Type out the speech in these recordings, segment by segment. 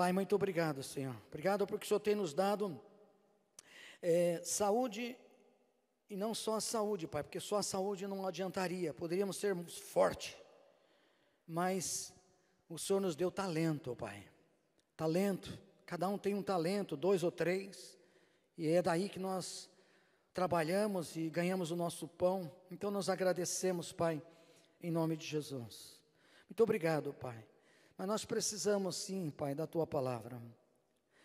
Pai, muito obrigado, Senhor. Obrigado porque o Senhor tem nos dado é, saúde e não só a saúde, Pai, porque só a saúde não adiantaria. Poderíamos ser fortes, mas o Senhor nos deu talento, Pai. Talento. Cada um tem um talento, dois ou três, e é daí que nós trabalhamos e ganhamos o nosso pão. Então nós agradecemos, Pai, em nome de Jesus. Muito obrigado, Pai. Mas nós precisamos sim, Pai, da tua palavra.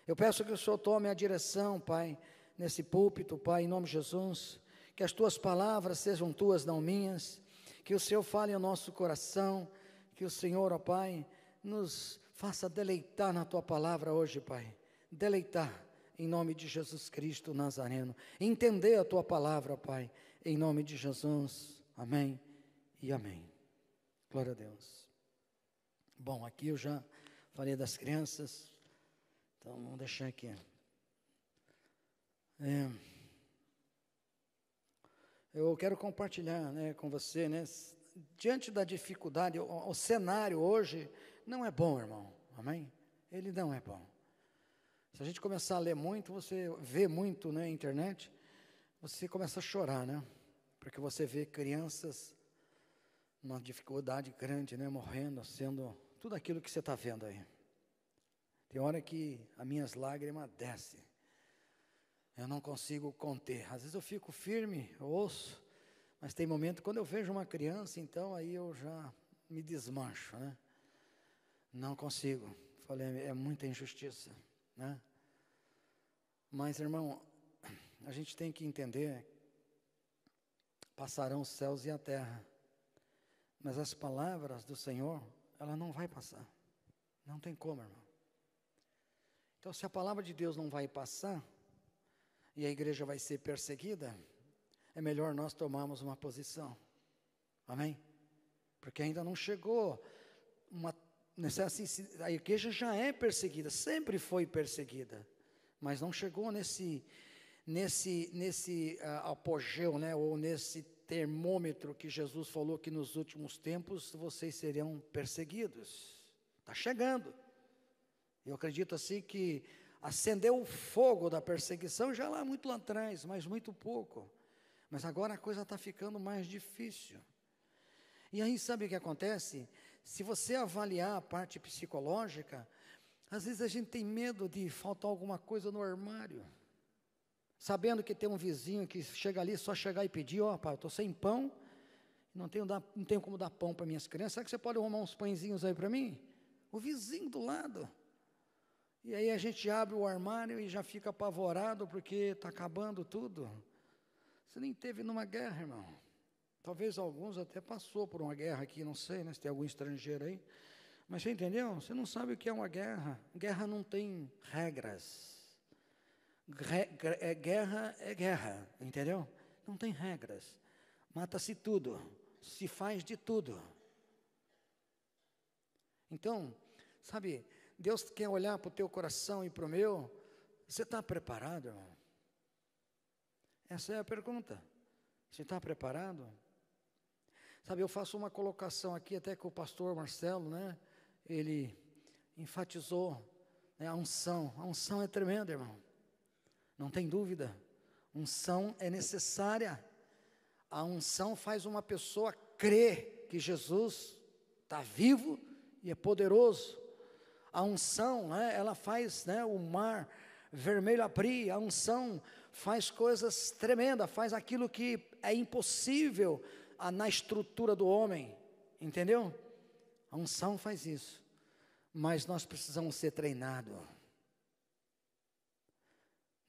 Eu peço que o Senhor tome a direção, Pai, nesse púlpito, Pai, em nome de Jesus. Que as tuas palavras sejam tuas, não minhas. Que o Senhor fale ao nosso coração. Que o Senhor, ó Pai, nos faça deleitar na tua palavra hoje, Pai. Deleitar em nome de Jesus Cristo Nazareno. Entender a tua palavra, Pai, em nome de Jesus. Amém e amém. Glória a Deus. Bom, aqui eu já falei das crianças, então vamos deixar aqui. É, eu quero compartilhar né, com você, né, diante da dificuldade, o, o cenário hoje não é bom, irmão, amém? Ele não é bom. Se a gente começar a ler muito, você vê muito né, na né, internet, você começa a chorar, né? Porque você vê crianças numa dificuldade grande, né, morrendo, sendo tudo aquilo que você está vendo aí. Tem hora que as minhas lágrimas descem. Eu não consigo conter. Às vezes eu fico firme, eu ouço, mas tem momento quando eu vejo uma criança, então aí eu já me desmancho, né? Não consigo. Falei, é muita injustiça, né? Mas, irmão, a gente tem que entender: passarão os céus e a terra, mas as palavras do Senhor ela não vai passar. Não tem como, irmão. Então, se a palavra de Deus não vai passar e a igreja vai ser perseguida, é melhor nós tomarmos uma posição. Amém? Porque ainda não chegou uma assim, a igreja já é perseguida, sempre foi perseguida, mas não chegou nesse nesse nesse uh, apogeu, né, ou nesse termômetro que Jesus falou que nos últimos tempos vocês seriam perseguidos. Está chegando. Eu acredito assim que acendeu o fogo da perseguição já lá muito lá atrás, mas muito pouco. Mas agora a coisa está ficando mais difícil. E aí sabe o que acontece? Se você avaliar a parte psicológica, às vezes a gente tem medo de faltar alguma coisa no armário sabendo que tem um vizinho que chega ali, só chegar e pedir, ó, oh, pai, eu estou sem pão, não tenho, dar, não tenho como dar pão para minhas crianças, será que você pode arrumar uns pãezinhos aí para mim? O vizinho do lado. E aí a gente abre o armário e já fica apavorado porque está acabando tudo. Você nem teve numa guerra, irmão. Talvez alguns até passou por uma guerra aqui, não sei, né, se tem algum estrangeiro aí. Mas você entendeu? Você não sabe o que é uma guerra. Guerra não tem regras. É guerra é guerra, entendeu? Não tem regras. Mata-se tudo, se faz de tudo. Então, sabe, Deus quer olhar para o teu coração e para o meu. Você está preparado, irmão? Essa é a pergunta. Você está preparado? Sabe, eu faço uma colocação aqui, até que o pastor Marcelo, né? Ele enfatizou né, a unção. A unção é tremenda, irmão. Não tem dúvida. Unção é necessária. A unção faz uma pessoa crer que Jesus está vivo e é poderoso. A unção, né, ela faz né, o mar vermelho abrir. A unção faz coisas tremendas, faz aquilo que é impossível ah, na estrutura do homem. Entendeu? A unção faz isso. Mas nós precisamos ser treinados.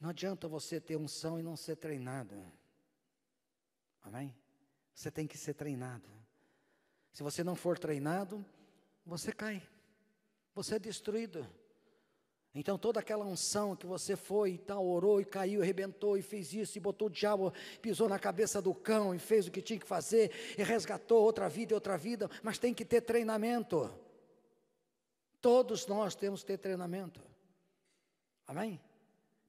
Não adianta você ter unção e não ser treinado. Amém? Você tem que ser treinado. Se você não for treinado, você cai. Você é destruído. Então toda aquela unção que você foi e tal, orou e caiu, arrebentou e fez isso, e botou o diabo, pisou na cabeça do cão e fez o que tinha que fazer, e resgatou outra vida e outra vida, mas tem que ter treinamento. Todos nós temos que ter treinamento. Amém?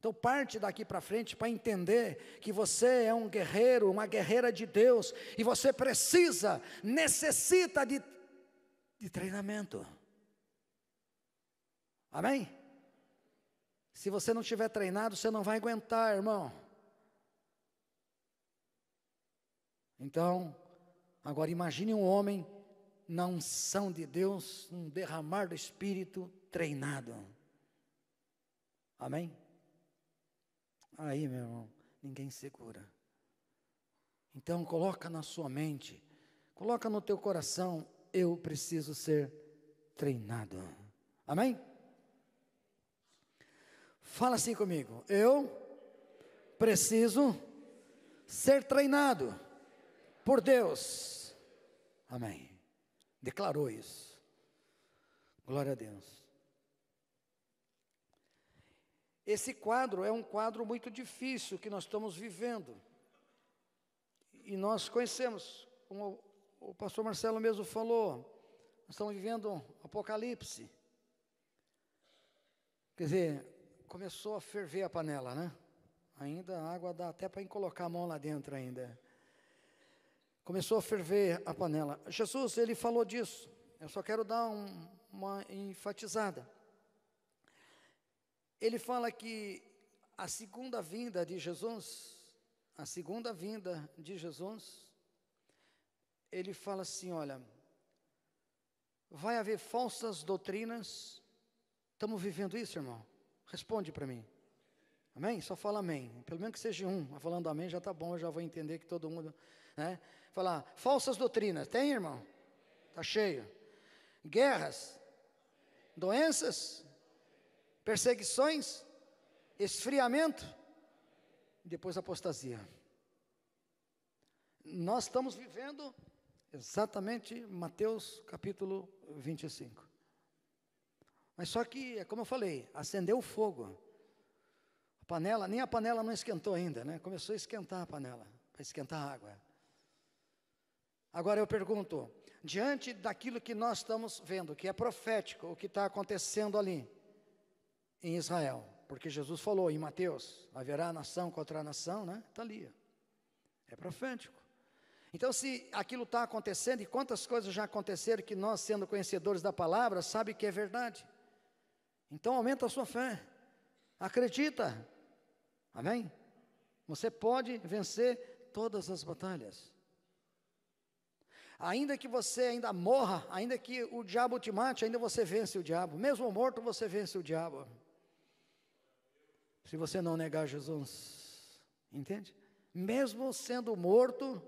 Então, parte daqui para frente para entender que você é um guerreiro, uma guerreira de Deus, e você precisa, necessita de, de treinamento. Amém? Se você não tiver treinado, você não vai aguentar, irmão. Então, agora imagine um homem na unção de Deus, um derramar do Espírito treinado. Amém? Aí, meu irmão, ninguém segura. Então, coloca na sua mente, coloca no teu coração, eu preciso ser treinado. Amém? Fala assim comigo. Eu preciso ser treinado por Deus. Amém. Declarou isso. Glória a Deus. Esse quadro é um quadro muito difícil que nós estamos vivendo. E nós conhecemos, como o pastor Marcelo mesmo falou, nós estamos vivendo um apocalipse. Quer dizer, começou a ferver a panela, né? Ainda a água dá até para colocar a mão lá dentro ainda. Começou a ferver a panela. Jesus, ele falou disso. Eu só quero dar um, uma enfatizada ele fala que a segunda vinda de Jesus, a segunda vinda de Jesus, ele fala assim: olha, vai haver falsas doutrinas. Estamos vivendo isso, irmão? Responde para mim. Amém? Só fala amém. Pelo menos que seja um. Tá falando amém já está bom, eu já vou entender que todo mundo. Né? Falar, falsas doutrinas. Tem, irmão? Está cheio. Guerras. Doenças perseguições, esfriamento, depois apostasia. Nós estamos vivendo exatamente Mateus capítulo 25. Mas só que, é como eu falei, acendeu o fogo. A panela, nem a panela não esquentou ainda, né? Começou a esquentar a panela, para esquentar a água. Agora eu pergunto, diante daquilo que nós estamos vendo, que é profético, o que está acontecendo ali, em Israel, porque Jesus falou em Mateus: haverá nação contra nação, né? Está ali, é profético. Então, se aquilo está acontecendo, e quantas coisas já aconteceram que nós, sendo conhecedores da palavra, sabe que é verdade. Então, aumenta a sua fé, acredita, amém? Você pode vencer todas as batalhas. Ainda que você ainda morra, ainda que o diabo te mate, ainda você vence o diabo. Mesmo morto, você vence o diabo. Se você não negar Jesus, entende? Mesmo sendo morto,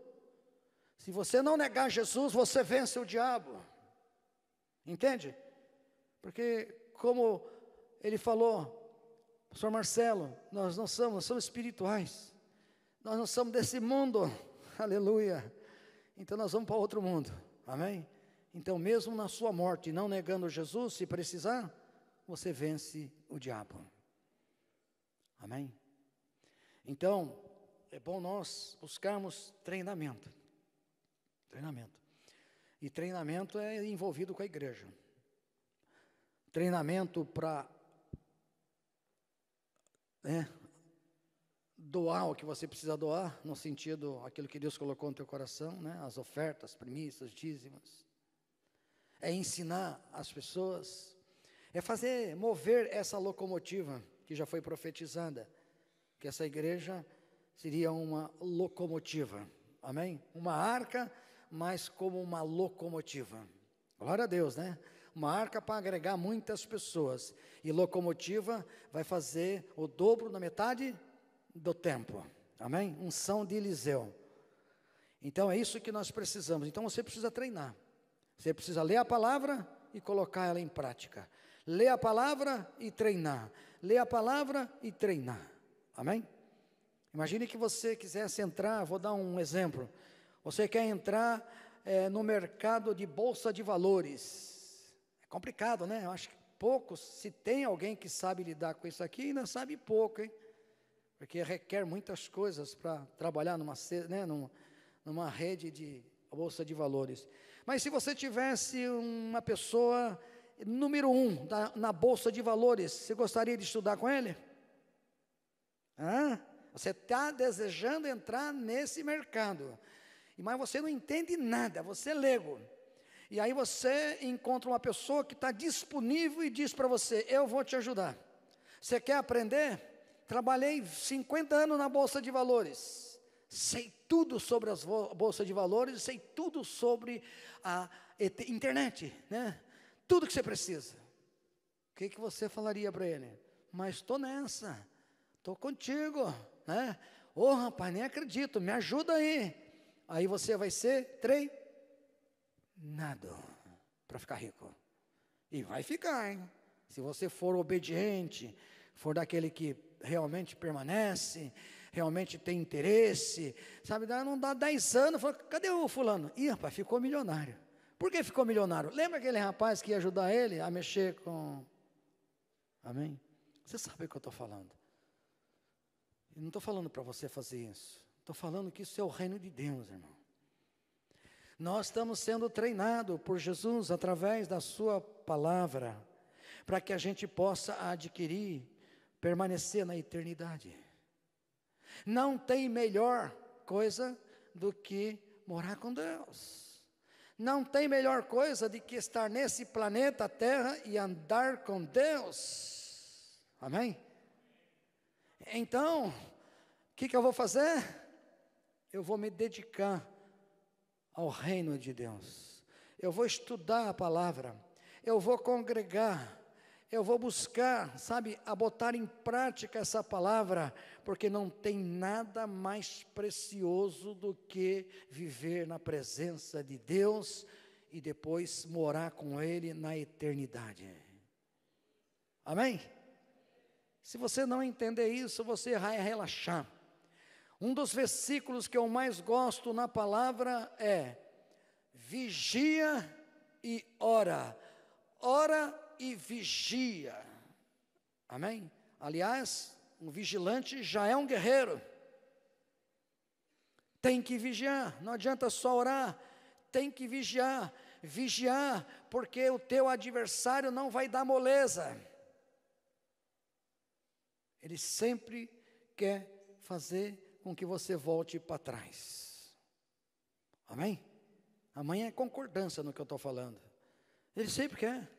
se você não negar Jesus, você vence o diabo. Entende? Porque como ele falou, pastor Marcelo, nós não somos, nós somos espirituais. Nós não somos desse mundo. Aleluia. Então nós vamos para outro mundo. Amém? Então, mesmo na sua morte, não negando Jesus, se precisar, você vence o diabo. Amém? Então, é bom nós buscarmos treinamento. Treinamento. E treinamento é envolvido com a igreja. Treinamento para né, doar o que você precisa doar, no sentido aquilo que Deus colocou no teu coração, né, as ofertas, primícias, dízimas. É ensinar as pessoas, é fazer mover essa locomotiva que já foi profetizada, que essa igreja seria uma locomotiva, amém? Uma arca, mas como uma locomotiva. Glória a Deus, né? Uma arca para agregar muitas pessoas. E locomotiva vai fazer o dobro na metade do tempo. Amém? Unção de Eliseu. Então é isso que nós precisamos. Então você precisa treinar. Você precisa ler a palavra e colocar ela em prática. Ler a palavra e treinar ler a palavra e treinar. Amém? Imagine que você quisesse entrar, vou dar um exemplo. Você quer entrar é, no mercado de bolsa de valores. É complicado, né? Eu acho que poucos, se tem alguém que sabe lidar com isso aqui, ainda sabe pouco, hein? Porque requer muitas coisas para trabalhar numa, né, numa, numa rede de bolsa de valores. Mas se você tivesse uma pessoa número um da, na Bolsa de Valores, você gostaria de estudar com ele? Hã? Você está desejando entrar nesse mercado, mas você não entende nada, você é lego. E aí você encontra uma pessoa que está disponível e diz para você: Eu vou te ajudar. Você quer aprender? Trabalhei 50 anos na Bolsa de Valores. Sei tudo sobre a Bolsa de Valores, sei tudo sobre a internet, né? tudo que você precisa. O que, que você falaria para ele? Mas estou nessa, estou contigo, né? Ô oh, rapaz, nem acredito, me ajuda aí. Aí você vai ser treinado para ficar rico. E vai ficar, hein? Se você for obediente, for daquele que realmente permanece, realmente tem interesse, sabe? Não dá 10 anos, fala, cadê o fulano? Ih, rapaz, ficou milionário. Por que ficou milionário? Lembra aquele rapaz que ia ajudar ele a mexer com. Amém? Você sabe o que eu estou falando. Eu não estou falando para você fazer isso. Estou falando que isso é o reino de Deus, irmão. Nós estamos sendo treinados por Jesus através da Sua palavra, para que a gente possa adquirir, permanecer na eternidade. Não tem melhor coisa do que morar com Deus. Não tem melhor coisa de que estar nesse planeta Terra e andar com Deus. Amém? Então, o que, que eu vou fazer? Eu vou me dedicar ao reino de Deus. Eu vou estudar a palavra. Eu vou congregar eu vou buscar, sabe, a botar em prática essa palavra, porque não tem nada mais precioso do que viver na presença de Deus e depois morar com Ele na eternidade. Amém? Se você não entender isso, você vai relaxar. Um dos versículos que eu mais gosto na palavra é: vigia e ora. Ora e vigia. Amém? Aliás, um vigilante já é um guerreiro. Tem que vigiar, não adianta só orar, tem que vigiar, vigiar, porque o teu adversário não vai dar moleza. Ele sempre quer fazer com que você volte para trás. Amém? Amanhã é concordância no que eu estou falando. Ele sempre quer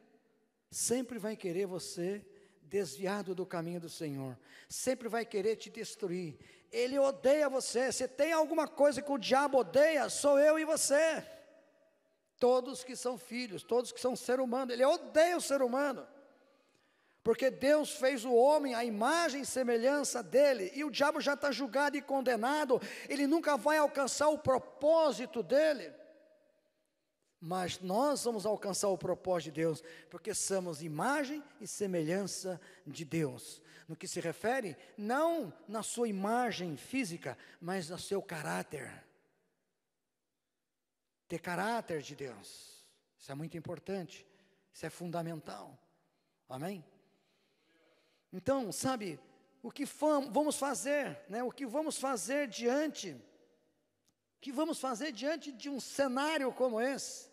sempre vai querer você desviado do caminho do Senhor, sempre vai querer te destruir. Ele odeia você. Se tem alguma coisa que o diabo odeia, sou eu e você. Todos que são filhos, todos que são ser humano, ele odeia o ser humano. Porque Deus fez o homem à imagem e semelhança dele, e o diabo já está julgado e condenado, ele nunca vai alcançar o propósito dele. Mas nós vamos alcançar o propósito de Deus, porque somos imagem e semelhança de Deus. No que se refere, não na sua imagem física, mas no seu caráter. Ter caráter de Deus. Isso é muito importante. Isso é fundamental. Amém? Então, sabe, o que vamos fazer, né? O que vamos fazer diante o que vamos fazer diante de um cenário como esse?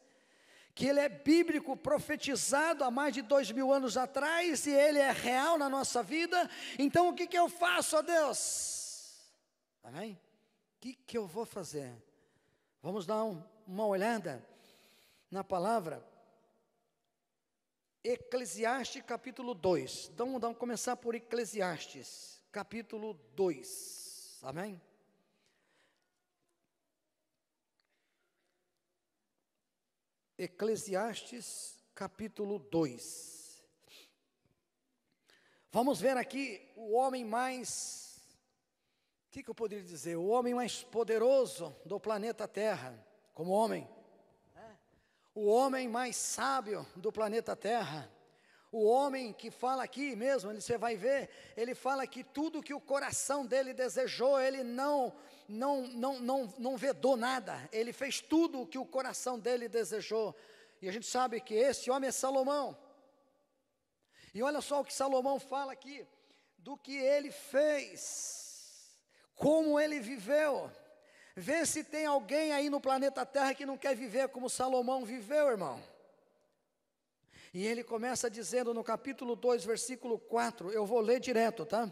que ele é bíblico, profetizado há mais de dois mil anos atrás e ele é real na nossa vida. Então o que, que eu faço, ó Deus? Amém? Tá o que, que eu vou fazer? Vamos dar um, uma olhada na palavra Eclesiastes capítulo 2. Então vamos começar por Eclesiastes capítulo 2. Amém? Eclesiastes capítulo 2. Vamos ver aqui o homem mais, o que, que eu poderia dizer? O homem mais poderoso do planeta Terra, como homem. O homem mais sábio do planeta Terra. O homem que fala aqui mesmo, você vai ver, ele fala que tudo que o coração dele desejou, ele não, não, não, não, não vedou nada. Ele fez tudo o que o coração dele desejou. E a gente sabe que esse homem é Salomão. E olha só o que Salomão fala aqui, do que ele fez, como ele viveu. Vê se tem alguém aí no planeta Terra que não quer viver como Salomão viveu, irmão. E ele começa dizendo no capítulo 2, versículo 4, eu vou ler direto, tá?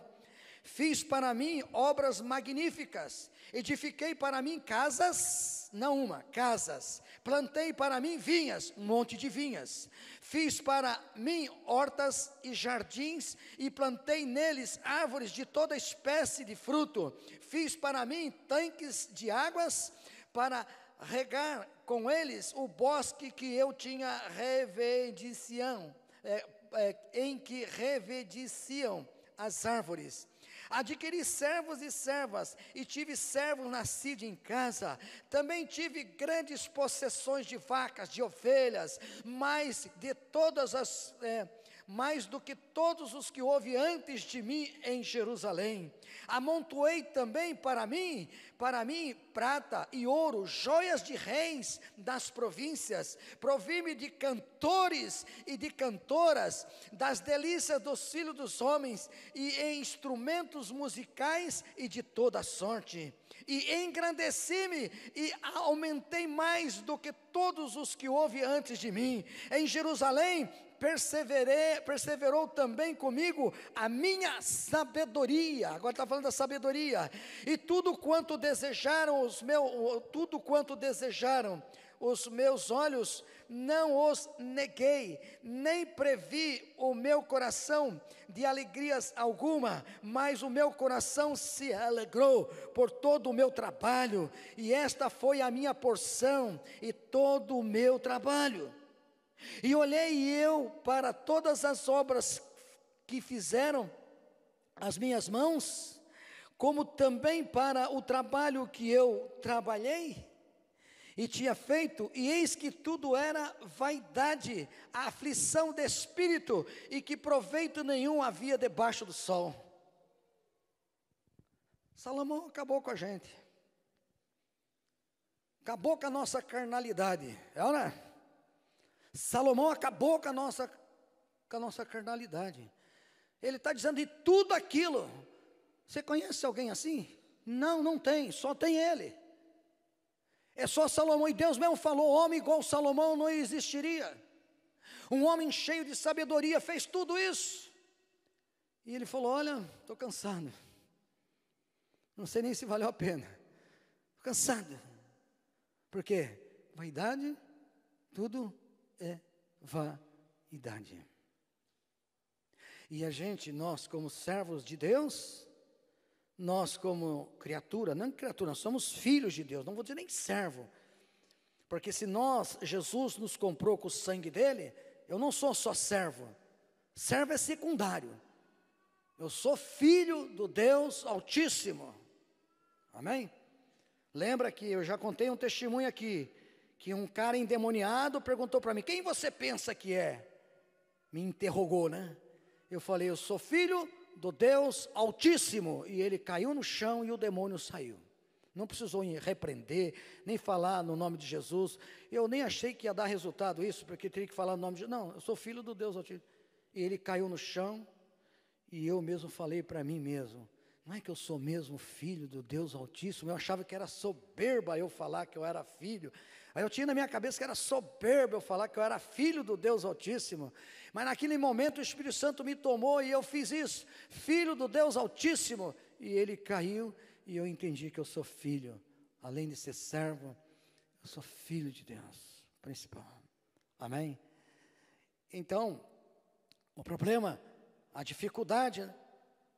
Fiz para mim obras magníficas, edifiquei para mim casas, não uma, casas, plantei para mim vinhas, um monte de vinhas, fiz para mim hortas e jardins, e plantei neles árvores de toda espécie de fruto, fiz para mim tanques de águas, para regar com eles o bosque que eu tinha revedicião, é, é, em que revediciam as árvores. Adquiri servos e servas, e tive servos nascidos em casa. Também tive grandes possessões de vacas, de ovelhas, mas de todas as. É, mais do que todos os que houve antes de mim em Jerusalém. Amontoei também para mim, para mim, prata e ouro, joias de reis das províncias, provi-me de cantores e de cantoras, das delícias dos filhos dos homens, e em instrumentos musicais e de toda sorte. E engrandeci-me e aumentei mais do que todos os que houve antes de mim. Em Jerusalém perseverei, perseverou também comigo a minha sabedoria. Agora está falando da sabedoria. E tudo quanto desejaram os meus, tudo quanto desejaram os meus olhos, não os neguei, nem previ o meu coração de alegrias alguma, mas o meu coração se alegrou por todo o meu trabalho, e esta foi a minha porção e todo o meu trabalho. E olhei eu para todas as obras que fizeram as minhas mãos, como também para o trabalho que eu trabalhei e tinha feito, e eis que tudo era vaidade, aflição de espírito, e que proveito nenhum havia debaixo do sol. Salomão acabou com a gente, acabou com a nossa carnalidade, é ou não? É? Salomão acabou com a nossa, com a nossa carnalidade. Ele está dizendo de tudo aquilo. Você conhece alguém assim? Não, não tem, só tem ele. É só Salomão, e Deus mesmo falou: homem igual Salomão não existiria. Um homem cheio de sabedoria fez tudo isso. E ele falou: Olha, estou cansado. Não sei nem se valeu a pena. Estou cansado. Por quê? Vaidade, tudo é vaidade. E a gente, nós como servos de Deus, nós como criatura, não criatura, nós somos filhos de Deus, não vou dizer nem servo. Porque se nós, Jesus nos comprou com o sangue dele, eu não sou só servo. Servo é secundário. Eu sou filho do Deus Altíssimo. Amém? Lembra que eu já contei um testemunho aqui que um cara endemoniado perguntou para mim: Quem você pensa que é? Me interrogou, né? Eu falei: Eu sou filho do Deus Altíssimo. E ele caiu no chão e o demônio saiu. Não precisou repreender, nem falar no nome de Jesus. Eu nem achei que ia dar resultado isso, porque teria que falar no nome de Jesus. Não, eu sou filho do Deus Altíssimo. E ele caiu no chão e eu mesmo falei para mim mesmo: não é que eu sou mesmo filho do Deus Altíssimo? Eu achava que era soberba eu falar que eu era filho, Aí eu tinha na minha cabeça que era soberbo eu falar que eu era filho do Deus Altíssimo. Mas naquele momento o Espírito Santo me tomou e eu fiz isso, filho do Deus Altíssimo. E ele caiu e eu entendi que eu sou filho, além de ser servo, eu sou filho de Deus, principal. Amém? Então, o problema, a dificuldade,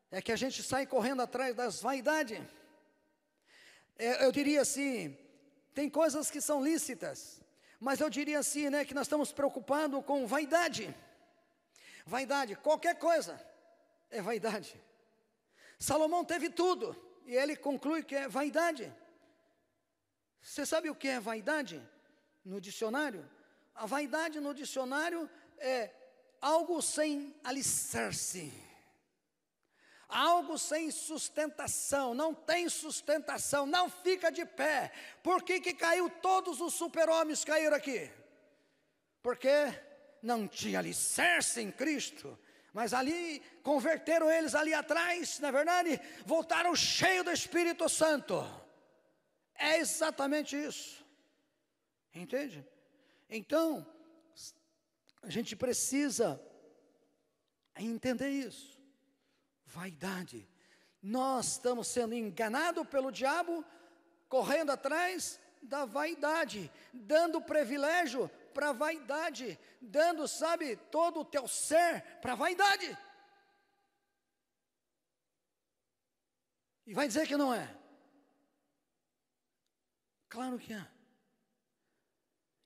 é que a gente sai correndo atrás das vaidades. É, eu diria assim, tem coisas que são lícitas, mas eu diria assim, né, que nós estamos preocupados com vaidade. Vaidade, qualquer coisa é vaidade. Salomão teve tudo e ele conclui que é vaidade. Você sabe o que é vaidade no dicionário? A vaidade no dicionário é algo sem alicerce. Algo sem sustentação, não tem sustentação, não fica de pé. Por que, que caiu todos os super-homens caíram aqui? Porque não tinha alicerce em Cristo. Mas ali, converteram eles ali atrás, na é verdade, voltaram cheios do Espírito Santo. É exatamente isso. Entende? Então, a gente precisa entender isso vaidade. Nós estamos sendo enganados pelo diabo, correndo atrás da vaidade, dando privilégio para a vaidade, dando, sabe, todo o teu ser para a vaidade. E vai dizer que não é. Claro que é.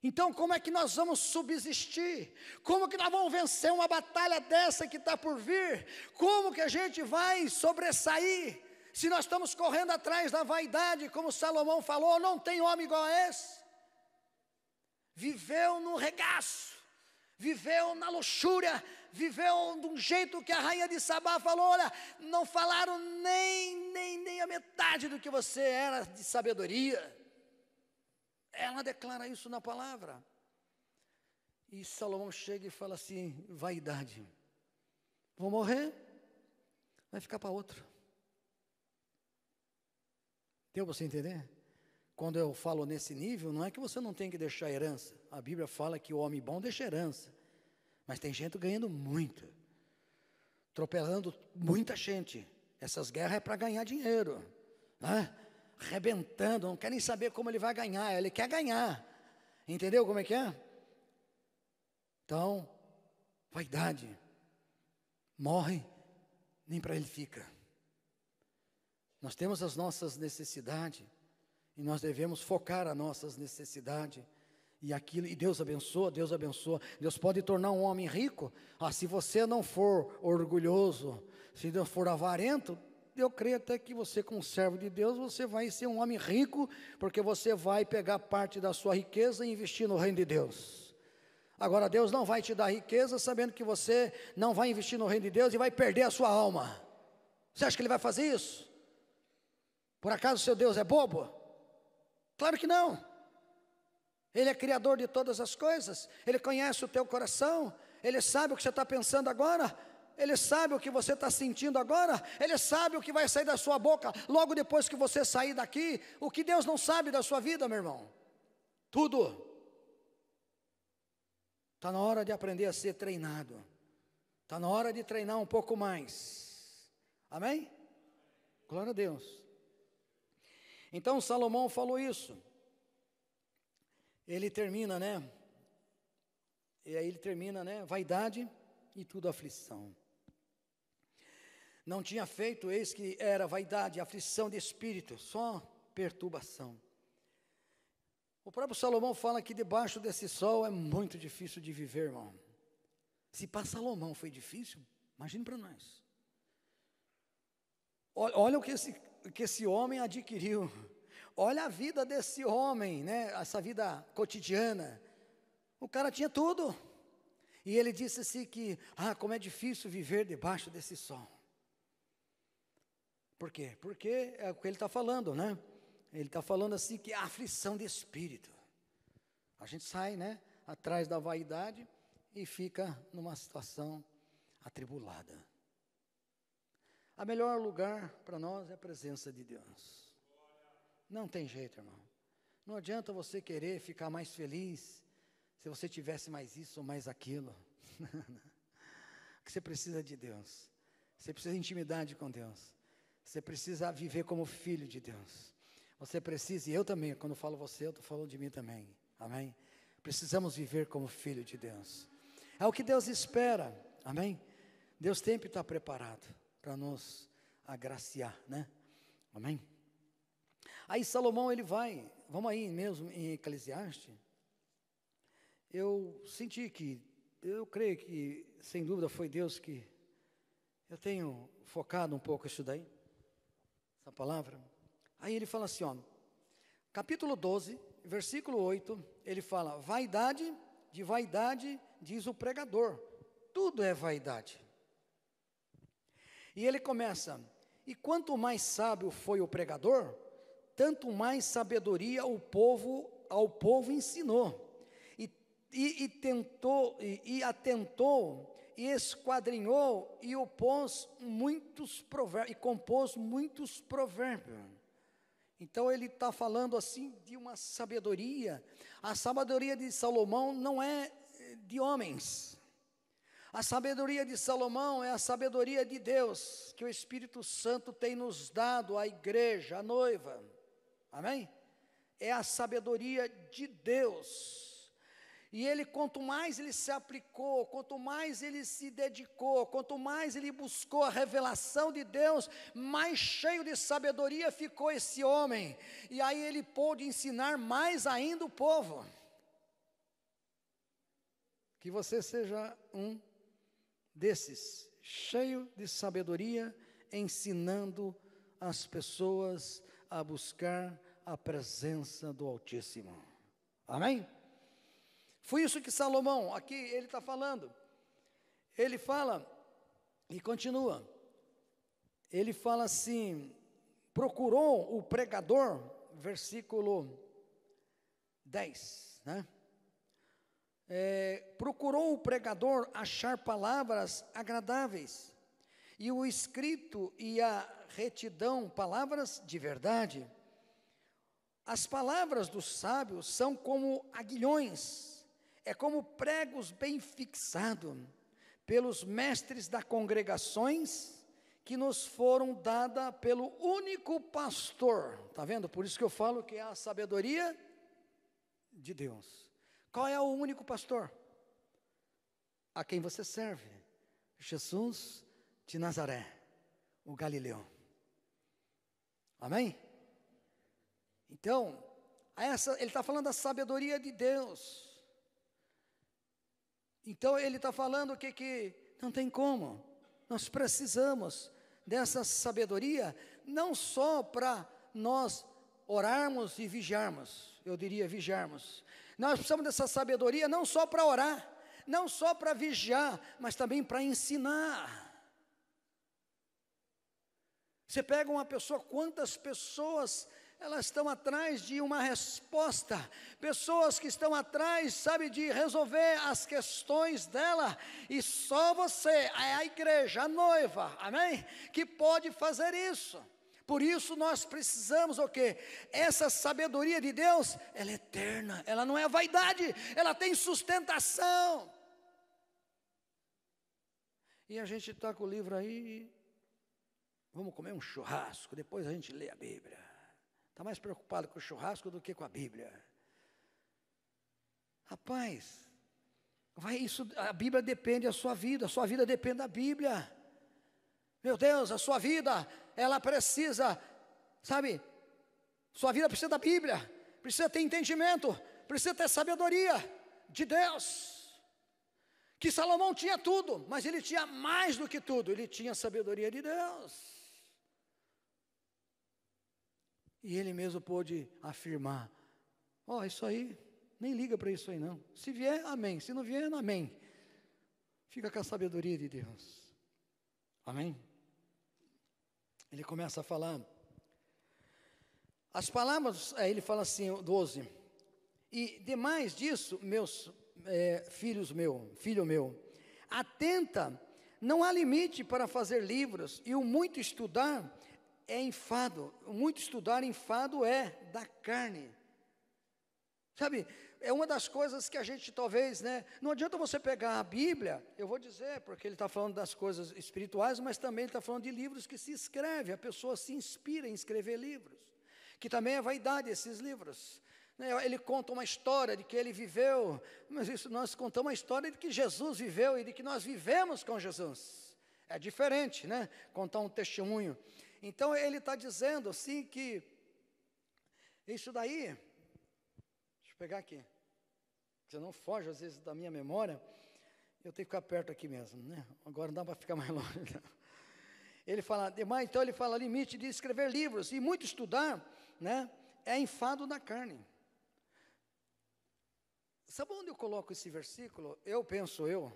Então, como é que nós vamos subsistir? Como que nós vamos vencer uma batalha dessa que está por vir? Como que a gente vai sobressair? Se nós estamos correndo atrás da vaidade, como Salomão falou, não tem homem igual a esse. Viveu no regaço, viveu na luxúria, viveu de um jeito que a rainha de Sabá falou: olha, não falaram nem, nem, nem a metade do que você era de sabedoria. Ela declara isso na palavra. E Salomão chega e fala assim: vaidade. Vou morrer, vai ficar para outro. Deu para você entender? Quando eu falo nesse nível, não é que você não tem que deixar herança. A Bíblia fala que o homem bom deixa herança. Mas tem gente ganhando muito, atropelando muita gente. Essas guerras é para ganhar dinheiro. Né? rebentando, não quer nem saber como ele vai ganhar, ele quer ganhar. Entendeu como é que é? Então, vaidade morre, nem para ele fica. Nós temos as nossas necessidades e nós devemos focar as nossas necessidades e aquilo e Deus abençoa, Deus abençoa. Deus pode tornar um homem rico. Ah, se você não for orgulhoso, se não for avarento, eu creio até que você, como servo de Deus, você vai ser um homem rico, porque você vai pegar parte da sua riqueza e investir no reino de Deus. Agora, Deus não vai te dar riqueza sabendo que você não vai investir no reino de Deus e vai perder a sua alma. Você acha que Ele vai fazer isso? Por acaso seu Deus é bobo? Claro que não. Ele é criador de todas as coisas, Ele conhece o teu coração, Ele sabe o que você está pensando agora. Ele sabe o que você está sentindo agora, Ele sabe o que vai sair da sua boca logo depois que você sair daqui. O que Deus não sabe da sua vida, meu irmão? Tudo. Está na hora de aprender a ser treinado. Está na hora de treinar um pouco mais. Amém? Glória a Deus. Então Salomão falou isso. Ele termina, né? E aí ele termina, né? Vaidade e tudo aflição. Não tinha feito, eis que era vaidade, aflição de espírito, só perturbação. O próprio Salomão fala que debaixo desse sol é muito difícil de viver, irmão. Se para Salomão foi difícil, imagine para nós. Olha, o que esse, que esse homem adquiriu. Olha a vida desse homem, né? Essa vida cotidiana. O cara tinha tudo. E ele disse assim que, ah, como é difícil viver debaixo desse sol. Por quê? Porque é o que ele está falando, né? Ele está falando assim que é a aflição de espírito. A gente sai, né, atrás da vaidade e fica numa situação atribulada. A melhor lugar para nós é a presença de Deus. Não tem jeito, irmão. Não adianta você querer ficar mais feliz se você tivesse mais isso ou mais aquilo. que você precisa de Deus. Você precisa de intimidade com Deus. Você precisa viver como filho de Deus. Você precisa, e eu também, quando falo você, eu estou falando de mim também. Amém? Precisamos viver como filho de Deus. É o que Deus espera. Amém? Deus sempre está preparado para nos agraciar, né? Amém? Aí Salomão ele vai, vamos aí mesmo em Eclesiastes. Eu senti que, eu creio que, sem dúvida, foi Deus que eu tenho focado um pouco isso daí essa palavra. Aí ele fala assim, ó, capítulo 12, versículo 8, ele fala: vaidade de vaidade, diz o pregador, tudo é vaidade. E ele começa: e quanto mais sábio foi o pregador, tanto mais sabedoria o povo ao povo ensinou e, e, e tentou e, e atentou e esquadrinhou e opôs muitos provérbios, e compôs muitos provérbios. Então ele está falando assim de uma sabedoria. A sabedoria de Salomão não é eh, de homens. A sabedoria de Salomão é a sabedoria de Deus que o Espírito Santo tem nos dado à igreja, à noiva. Amém? É a sabedoria de Deus. E ele, quanto mais ele se aplicou, quanto mais ele se dedicou, quanto mais ele buscou a revelação de Deus, mais cheio de sabedoria ficou esse homem. E aí ele pôde ensinar mais ainda o povo. Que você seja um desses, cheio de sabedoria, ensinando as pessoas a buscar a presença do Altíssimo. Amém? Foi isso que Salomão, aqui ele está falando. Ele fala e continua. Ele fala assim: procurou o pregador, versículo 10, né? É, procurou o pregador achar palavras agradáveis, e o escrito e a retidão, palavras de verdade. As palavras do sábio são como aguilhões é como pregos bem fixados pelos mestres das congregações que nos foram dada pelo único pastor. Tá vendo? Por isso que eu falo que é a sabedoria de Deus. Qual é o único pastor? A quem você serve? Jesus de Nazaré, o Galileu. Amém? Então, essa, ele está falando da sabedoria de Deus. Então ele está falando que, que não tem como. Nós precisamos dessa sabedoria, não só para nós orarmos e vigiarmos, eu diria vigiarmos. Nós precisamos dessa sabedoria não só para orar, não só para vigiar, mas também para ensinar. Você pega uma pessoa, quantas pessoas elas estão atrás de uma resposta. Pessoas que estão atrás, sabe, de resolver as questões dela, e só você, é a igreja, a noiva, amém? Que pode fazer isso. Por isso nós precisamos o quê? Essa sabedoria de Deus, ela é eterna, ela não é vaidade, ela tem sustentação. E a gente está com o livro aí, vamos comer um churrasco, depois a gente lê a Bíblia. Está mais preocupado com o churrasco do que com a Bíblia. Rapaz, vai isso, a Bíblia depende da sua vida, a sua vida depende da Bíblia. Meu Deus, a sua vida, ela precisa, sabe? Sua vida precisa da Bíblia, precisa ter entendimento, precisa ter sabedoria de Deus. Que Salomão tinha tudo, mas ele tinha mais do que tudo, ele tinha sabedoria de Deus. E ele mesmo pôde afirmar: Ó, oh, isso aí, nem liga para isso aí não. Se vier, amém. Se não vier, amém. Fica com a sabedoria de Deus. Amém? Ele começa a falar. As palavras, ele fala assim, 12. E demais disso, meus é, filhos meu, filho meu, atenta, não há limite para fazer livros, e o muito estudar é enfado. Muito estudar enfado é da carne. Sabe, é uma das coisas que a gente talvez, né? Não adianta você pegar a Bíblia, eu vou dizer, porque ele está falando das coisas espirituais, mas também está falando de livros que se escreve, a pessoa se inspira em escrever livros, que também é vaidade esses livros. Né, ele conta uma história de que ele viveu, mas isso nós contamos a história de que Jesus viveu e de que nós vivemos com Jesus. É diferente, né? Contar um testemunho. Então ele está dizendo assim que isso daí, deixa eu pegar aqui, você não foge às vezes da minha memória, eu tenho que ficar perto aqui mesmo, né? Agora não dá para ficar mais longe. Não. Ele fala, demais, então ele fala limite de escrever livros e muito estudar, né? É enfado na carne. Sabe onde eu coloco esse versículo? Eu penso eu,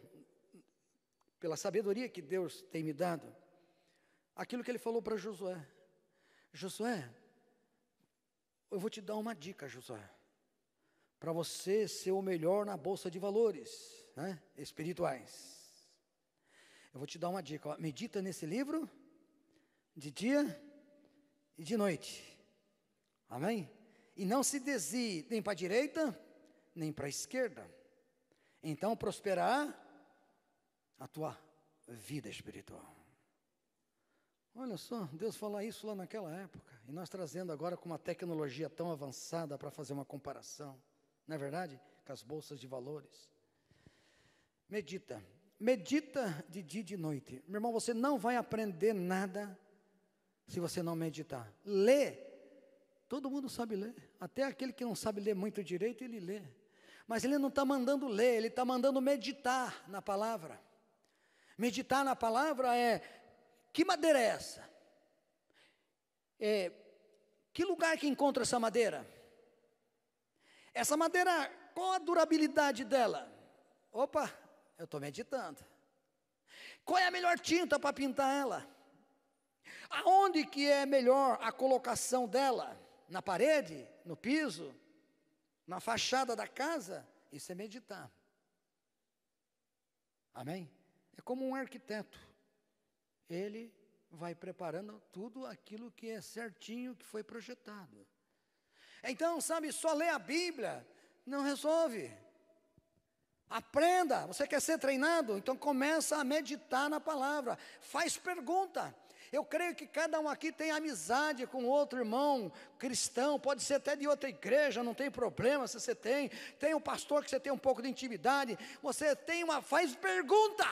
pela sabedoria que Deus tem me dado, aquilo que ele falou para Josué: Josué, eu vou te dar uma dica, Josué, para você ser o melhor na bolsa de valores né, espirituais. Eu vou te dar uma dica: ó, medita nesse livro de dia e de noite. Amém? E não se desvie nem para a direita, nem para a esquerda. Então prosperará a tua vida espiritual. Olha só, Deus falou isso lá naquela época, e nós trazendo agora com uma tecnologia tão avançada para fazer uma comparação, não é verdade? Com as bolsas de valores. Medita, medita de dia e de noite. Meu irmão, você não vai aprender nada se você não meditar. Lê, todo mundo sabe ler, até aquele que não sabe ler muito direito, ele lê. Mas ele não está mandando ler, ele está mandando meditar na palavra. Meditar na palavra é que madeira é essa? É, que lugar que encontra essa madeira? Essa madeira, qual a durabilidade dela? Opa, eu estou meditando. Qual é a melhor tinta para pintar ela? Aonde que é melhor a colocação dela? Na parede? No piso? Na fachada da casa? Isso é meditar. Amém? É como um arquiteto ele vai preparando tudo aquilo que é certinho que foi projetado. Então, sabe, só ler a Bíblia não resolve. Aprenda, você quer ser treinado? Então começa a meditar na palavra, faz pergunta. Eu creio que cada um aqui tem amizade com outro irmão cristão, pode ser até de outra igreja, não tem problema se você tem. Tem um pastor que você tem um pouco de intimidade, você tem uma faz pergunta.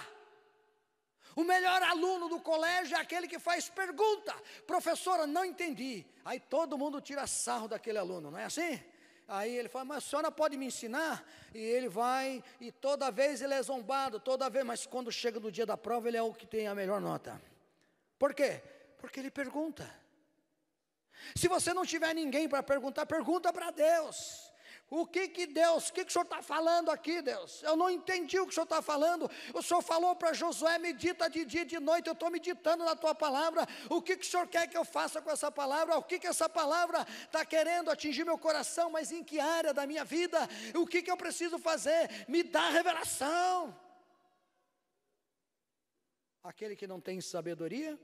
O melhor aluno do colégio é aquele que faz pergunta. Professora, não entendi. Aí todo mundo tira sarro daquele aluno, não é assim? Aí ele fala, mas a senhora pode me ensinar? E ele vai, e toda vez ele é zombado, toda vez, mas quando chega no dia da prova, ele é o que tem a melhor nota. Por quê? Porque ele pergunta. Se você não tiver ninguém para perguntar, pergunta para Deus. O que que Deus, o que, que o senhor está falando aqui, Deus? Eu não entendi o que o senhor está falando. O senhor falou para Josué: medita de dia e de noite. Eu estou meditando na tua palavra. O que, que o senhor quer que eu faça com essa palavra? O que, que essa palavra está querendo atingir meu coração? Mas em que área da minha vida? O que, que eu preciso fazer? Me dá revelação. Aquele que não tem sabedoria,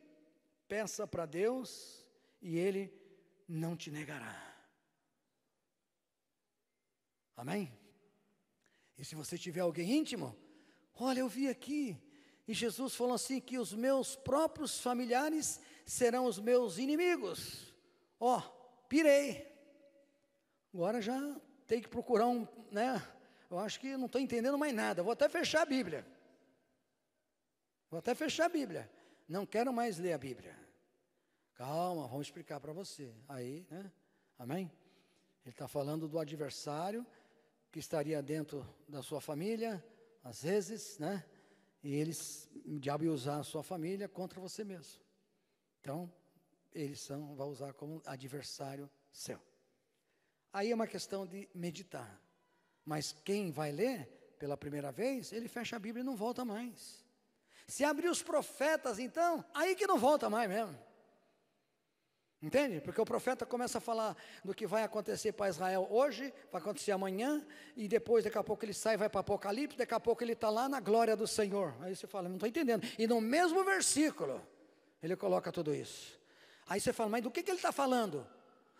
peça para Deus e ele não te negará. Amém? E se você tiver alguém íntimo, olha, eu vi aqui, e Jesus falou assim: que os meus próprios familiares serão os meus inimigos. Ó, oh, pirei. Agora já tem que procurar um, né? Eu acho que não estou entendendo mais nada. Vou até fechar a Bíblia. Vou até fechar a Bíblia. Não quero mais ler a Bíblia. Calma, vamos explicar para você. Aí, né? Amém? Ele está falando do adversário que estaria dentro da sua família, às vezes, né? E eles, o diabo ia usar a sua família contra você mesmo. Então, eles são, vai usar como adversário seu. Aí é uma questão de meditar. Mas quem vai ler pela primeira vez, ele fecha a Bíblia e não volta mais. Se abrir os profetas, então, aí que não volta mais mesmo. Entende? Porque o profeta começa a falar do que vai acontecer para Israel hoje, vai acontecer amanhã, e depois, daqui a pouco, ele sai vai para Apocalipse, daqui a pouco ele está lá na glória do Senhor. Aí você fala, não estou entendendo. E no mesmo versículo, ele coloca tudo isso. Aí você fala, mas do que, que ele está falando?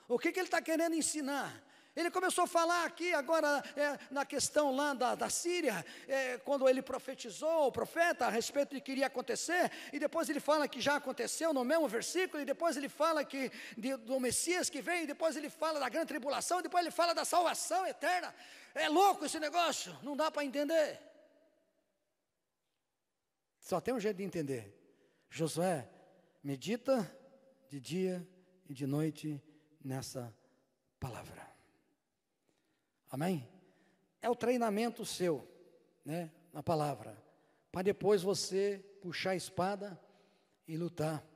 O que, que ele está querendo ensinar? Ele começou a falar aqui agora é, na questão lá da, da Síria, é, quando ele profetizou, o profeta, a respeito de que iria acontecer, e depois ele fala que já aconteceu no mesmo versículo, e depois ele fala que de, do Messias que vem, e depois ele fala da grande tribulação, e depois ele fala da salvação eterna. É louco esse negócio, não dá para entender. Só tem um jeito de entender. Josué, medita de dia e de noite nessa palavra. Amém? É o treinamento seu, né, na palavra, para depois você puxar a espada e lutar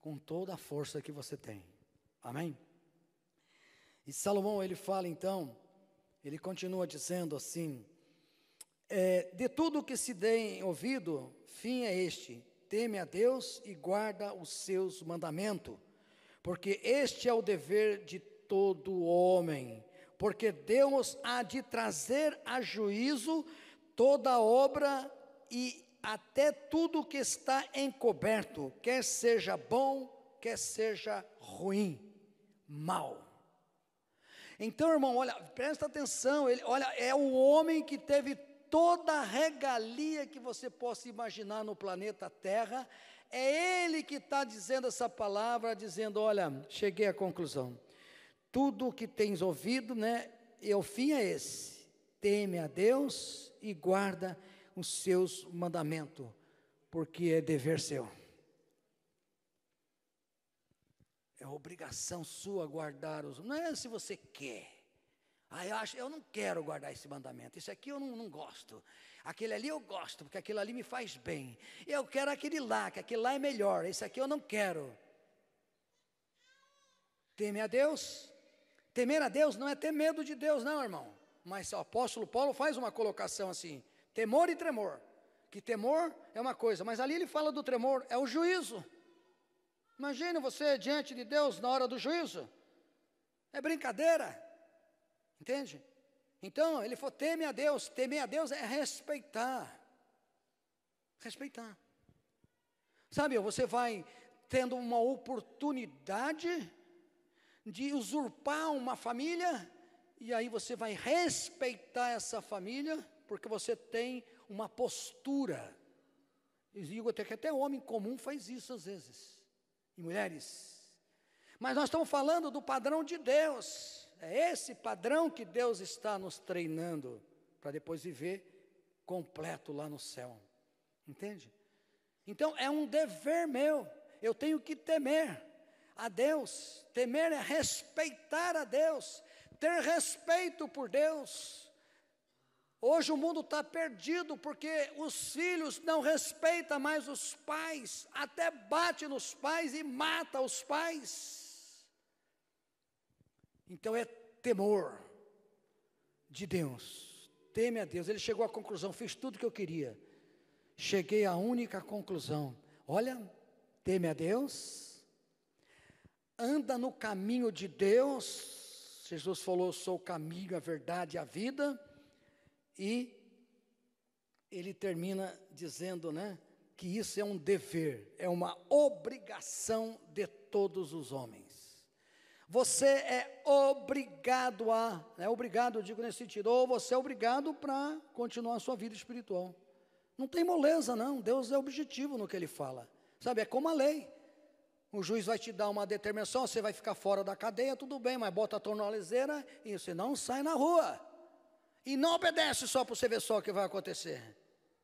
com toda a força que você tem. Amém? E Salomão ele fala então, ele continua dizendo assim: é, de tudo que se dê ouvido, fim é este: teme a Deus e guarda os seus mandamentos, porque este é o dever de todo homem porque Deus há de trazer a juízo toda obra e até tudo que está encoberto, quer seja bom, quer seja ruim, mal. Então, irmão, olha, presta atenção, ele, olha, é o homem que teve toda a regalia que você possa imaginar no planeta Terra, é ele que está dizendo essa palavra, dizendo: olha, cheguei à conclusão tudo o que tens ouvido, né? E o fim é esse: teme a Deus e guarda os seus mandamentos, porque é dever seu. É obrigação sua guardar os. Não é se você quer. Ah, eu, acho, eu não quero guardar esse mandamento. Isso aqui eu não, não gosto. Aquele ali eu gosto, porque aquele ali me faz bem. Eu quero aquele lá, que aquele lá é melhor. Esse aqui eu não quero. Teme a Deus Temer a Deus não é ter medo de Deus, não, irmão. Mas o apóstolo Paulo faz uma colocação assim: temor e tremor. Que temor é uma coisa, mas ali ele fala do tremor, é o juízo. Imagina você diante de Deus na hora do juízo. É brincadeira. Entende? Então, ele falou: teme a Deus. Temer a Deus é respeitar. Respeitar. Sabe, você vai tendo uma oportunidade de usurpar uma família, e aí você vai respeitar essa família, porque você tem uma postura. Eu digo até que até homem comum faz isso às vezes, e mulheres. Mas nós estamos falando do padrão de Deus. É esse padrão que Deus está nos treinando para depois viver completo lá no céu. Entende? Então é um dever meu. Eu tenho que temer a Deus, temer é respeitar a Deus, ter respeito por Deus. Hoje o mundo está perdido porque os filhos não respeitam mais os pais, até bate nos pais e mata os pais. Então é temor de Deus, teme a Deus. Ele chegou à conclusão, fiz tudo o que eu queria. Cheguei à única conclusão: olha, teme a Deus anda no caminho de Deus, Jesus falou: Eu sou o caminho, a verdade e a vida, e ele termina dizendo, né? Que isso é um dever, é uma obrigação de todos os homens. Você é obrigado a, é né, obrigado, eu digo nesse sentido, ou você é obrigado para continuar a sua vida espiritual. Não tem moleza, não. Deus é objetivo no que ele fala. Sabe, é como a lei. O juiz vai te dar uma determinação, você vai ficar fora da cadeia, tudo bem, mas bota a tornozeleira e você não sai na rua. E não obedece só para você ver só o que vai acontecer.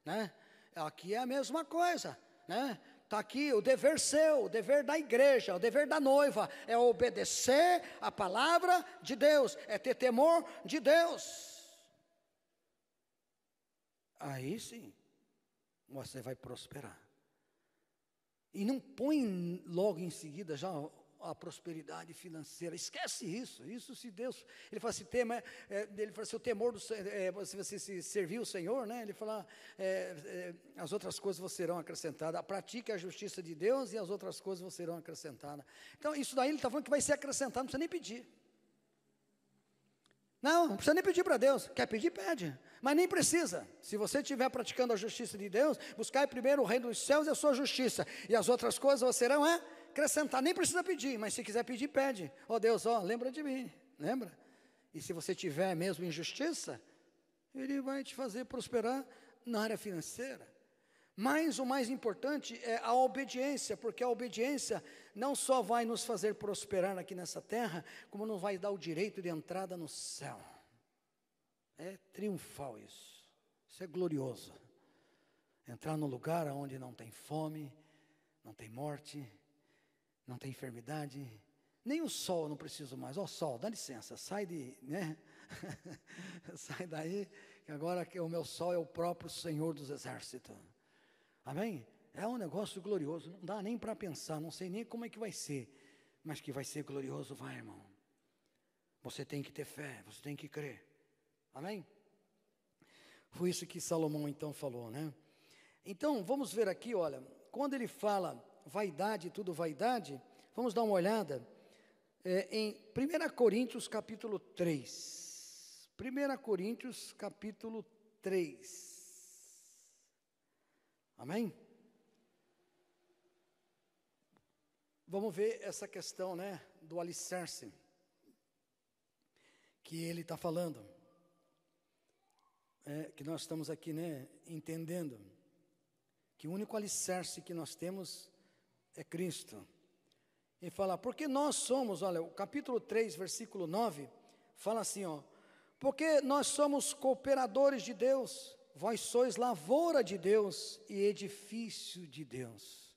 Né? Aqui é a mesma coisa. Né? Está aqui o dever seu, o dever da igreja, o dever da noiva, é obedecer a palavra de Deus, é ter temor de Deus. Aí sim, você vai prosperar. E não põe logo em seguida já a prosperidade financeira. Esquece isso. Isso se Deus. Ele fala se assim, tema, é, ele fala se assim, o temor do é, se você se servir o Senhor, né? Ele fala é, é, as outras coisas serão acrescentadas. Pratique a justiça de Deus e as outras coisas serão acrescentadas. Então isso daí ele está falando que vai ser acrescentado, não precisa nem pedir. Não, não precisa nem pedir para Deus. Quer pedir, pede. Mas nem precisa. Se você estiver praticando a justiça de Deus, buscar primeiro o reino dos céus e a sua justiça. E as outras coisas serão é, acrescentar. Nem precisa pedir, mas se quiser pedir, pede. Ó oh, Deus, ó, oh, lembra de mim. Lembra? E se você tiver mesmo injustiça, Ele vai te fazer prosperar na área financeira mas o mais importante é a obediência, porque a obediência não só vai nos fazer prosperar aqui nessa terra, como nos vai dar o direito de entrada no céu. É triunfal isso. Isso é glorioso. Entrar no lugar onde não tem fome, não tem morte, não tem enfermidade, nem o sol eu não preciso mais. Ó, oh, sol, dá licença, sai de, né? sai daí, que agora que o meu sol é o próprio Senhor dos Exércitos. Amém? Tá é um negócio glorioso, não dá nem para pensar, não sei nem como é que vai ser, mas que vai ser glorioso, vai, irmão. Você tem que ter fé, você tem que crer. Amém? Foi isso que Salomão então falou, né? Então, vamos ver aqui, olha, quando ele fala vaidade, tudo vaidade, vamos dar uma olhada é, em 1 Coríntios capítulo 3. 1 Coríntios capítulo 3. Amém? Vamos ver essa questão né, do alicerce que ele está falando. É, que nós estamos aqui né, entendendo que o único alicerce que nós temos é Cristo. E fala, porque nós somos, olha, o capítulo 3, versículo 9, fala assim, ó, porque nós somos cooperadores de Deus vós sois lavoura de Deus e edifício de Deus.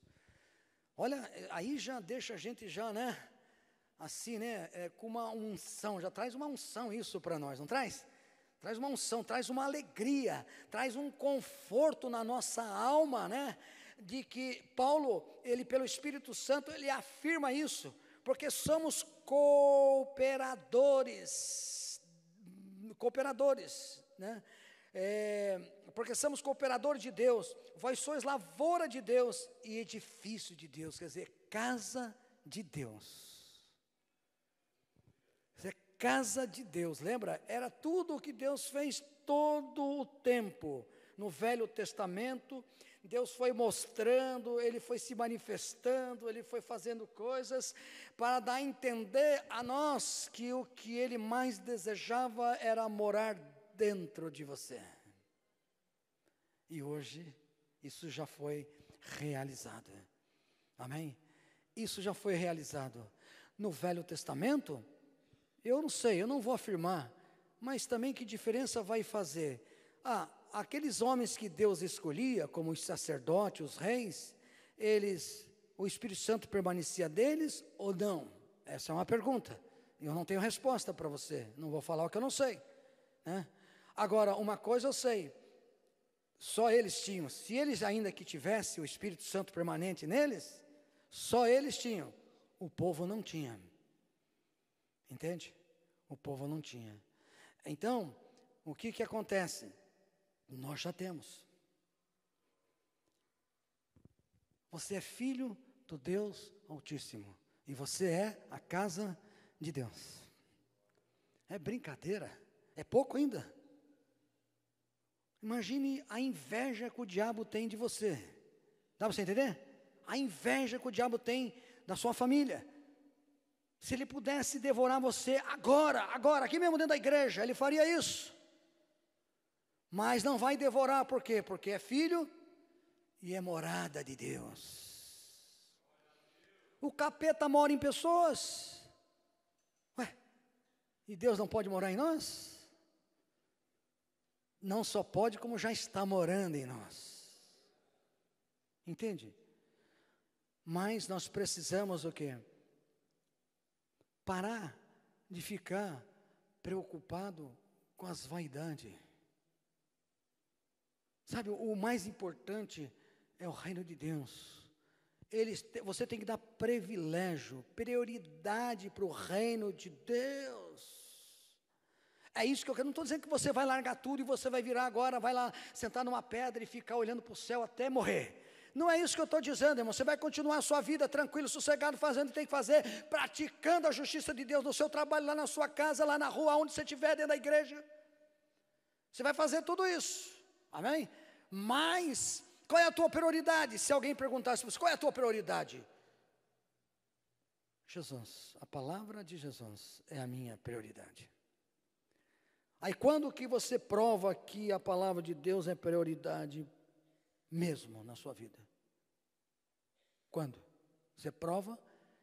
Olha, aí já deixa a gente já, né? Assim, né? É, com uma unção, já traz uma unção isso para nós, não traz? Traz uma unção, traz uma alegria, traz um conforto na nossa alma, né? De que Paulo, ele pelo Espírito Santo, ele afirma isso, porque somos cooperadores, cooperadores, né? É, porque somos cooperadores de Deus, vós sois lavoura de Deus e edifício de Deus, quer dizer, casa de Deus. Quer dizer, casa de Deus, lembra? Era tudo o que Deus fez todo o tempo. No Velho Testamento, Deus foi mostrando, ele foi se manifestando, ele foi fazendo coisas para dar a entender a nós que o que ele mais desejava era morar dentro de você. E hoje, isso já foi realizado. Amém? Isso já foi realizado. No Velho Testamento, eu não sei, eu não vou afirmar, mas também que diferença vai fazer? Ah, aqueles homens que Deus escolhia, como os sacerdotes, os reis, eles, o Espírito Santo permanecia deles ou não? Essa é uma pergunta. Eu não tenho resposta para você. Não vou falar o que eu não sei. Né? Agora, uma coisa eu sei, só eles tinham. Se eles ainda que tivesse o Espírito Santo permanente neles, só eles tinham. O povo não tinha. Entende? O povo não tinha. Então, o que que acontece? Nós já temos. Você é filho do Deus Altíssimo e você é a casa de Deus. É brincadeira. É pouco ainda. Imagine a inveja que o diabo tem de você. Dá para você entender? A inveja que o diabo tem da sua família. Se ele pudesse devorar você agora, agora, aqui mesmo dentro da igreja, ele faria isso. Mas não vai devorar, por quê? Porque é filho e é morada de Deus. O capeta mora em pessoas. Ué, e Deus não pode morar em nós? não só pode, como já está morando em nós. Entende? Mas nós precisamos o quê? Parar de ficar preocupado com as vaidades. Sabe, o mais importante é o reino de Deus. Eles, você tem que dar privilégio, prioridade para o reino de Deus. É isso que eu quero. Não estou dizendo que você vai largar tudo e você vai virar agora, vai lá sentar numa pedra e ficar olhando para o céu até morrer. Não é isso que eu estou dizendo, irmão. Você vai continuar a sua vida tranquilo, sossegado, fazendo o que tem que fazer, praticando a justiça de Deus no seu trabalho, lá na sua casa, lá na rua, onde você estiver, dentro da igreja. Você vai fazer tudo isso. Amém? Mas, qual é a tua prioridade? Se alguém perguntasse para você, qual é a tua prioridade? Jesus, a palavra de Jesus é a minha prioridade. Aí quando que você prova que a palavra de Deus é prioridade mesmo na sua vida? Quando? Você prova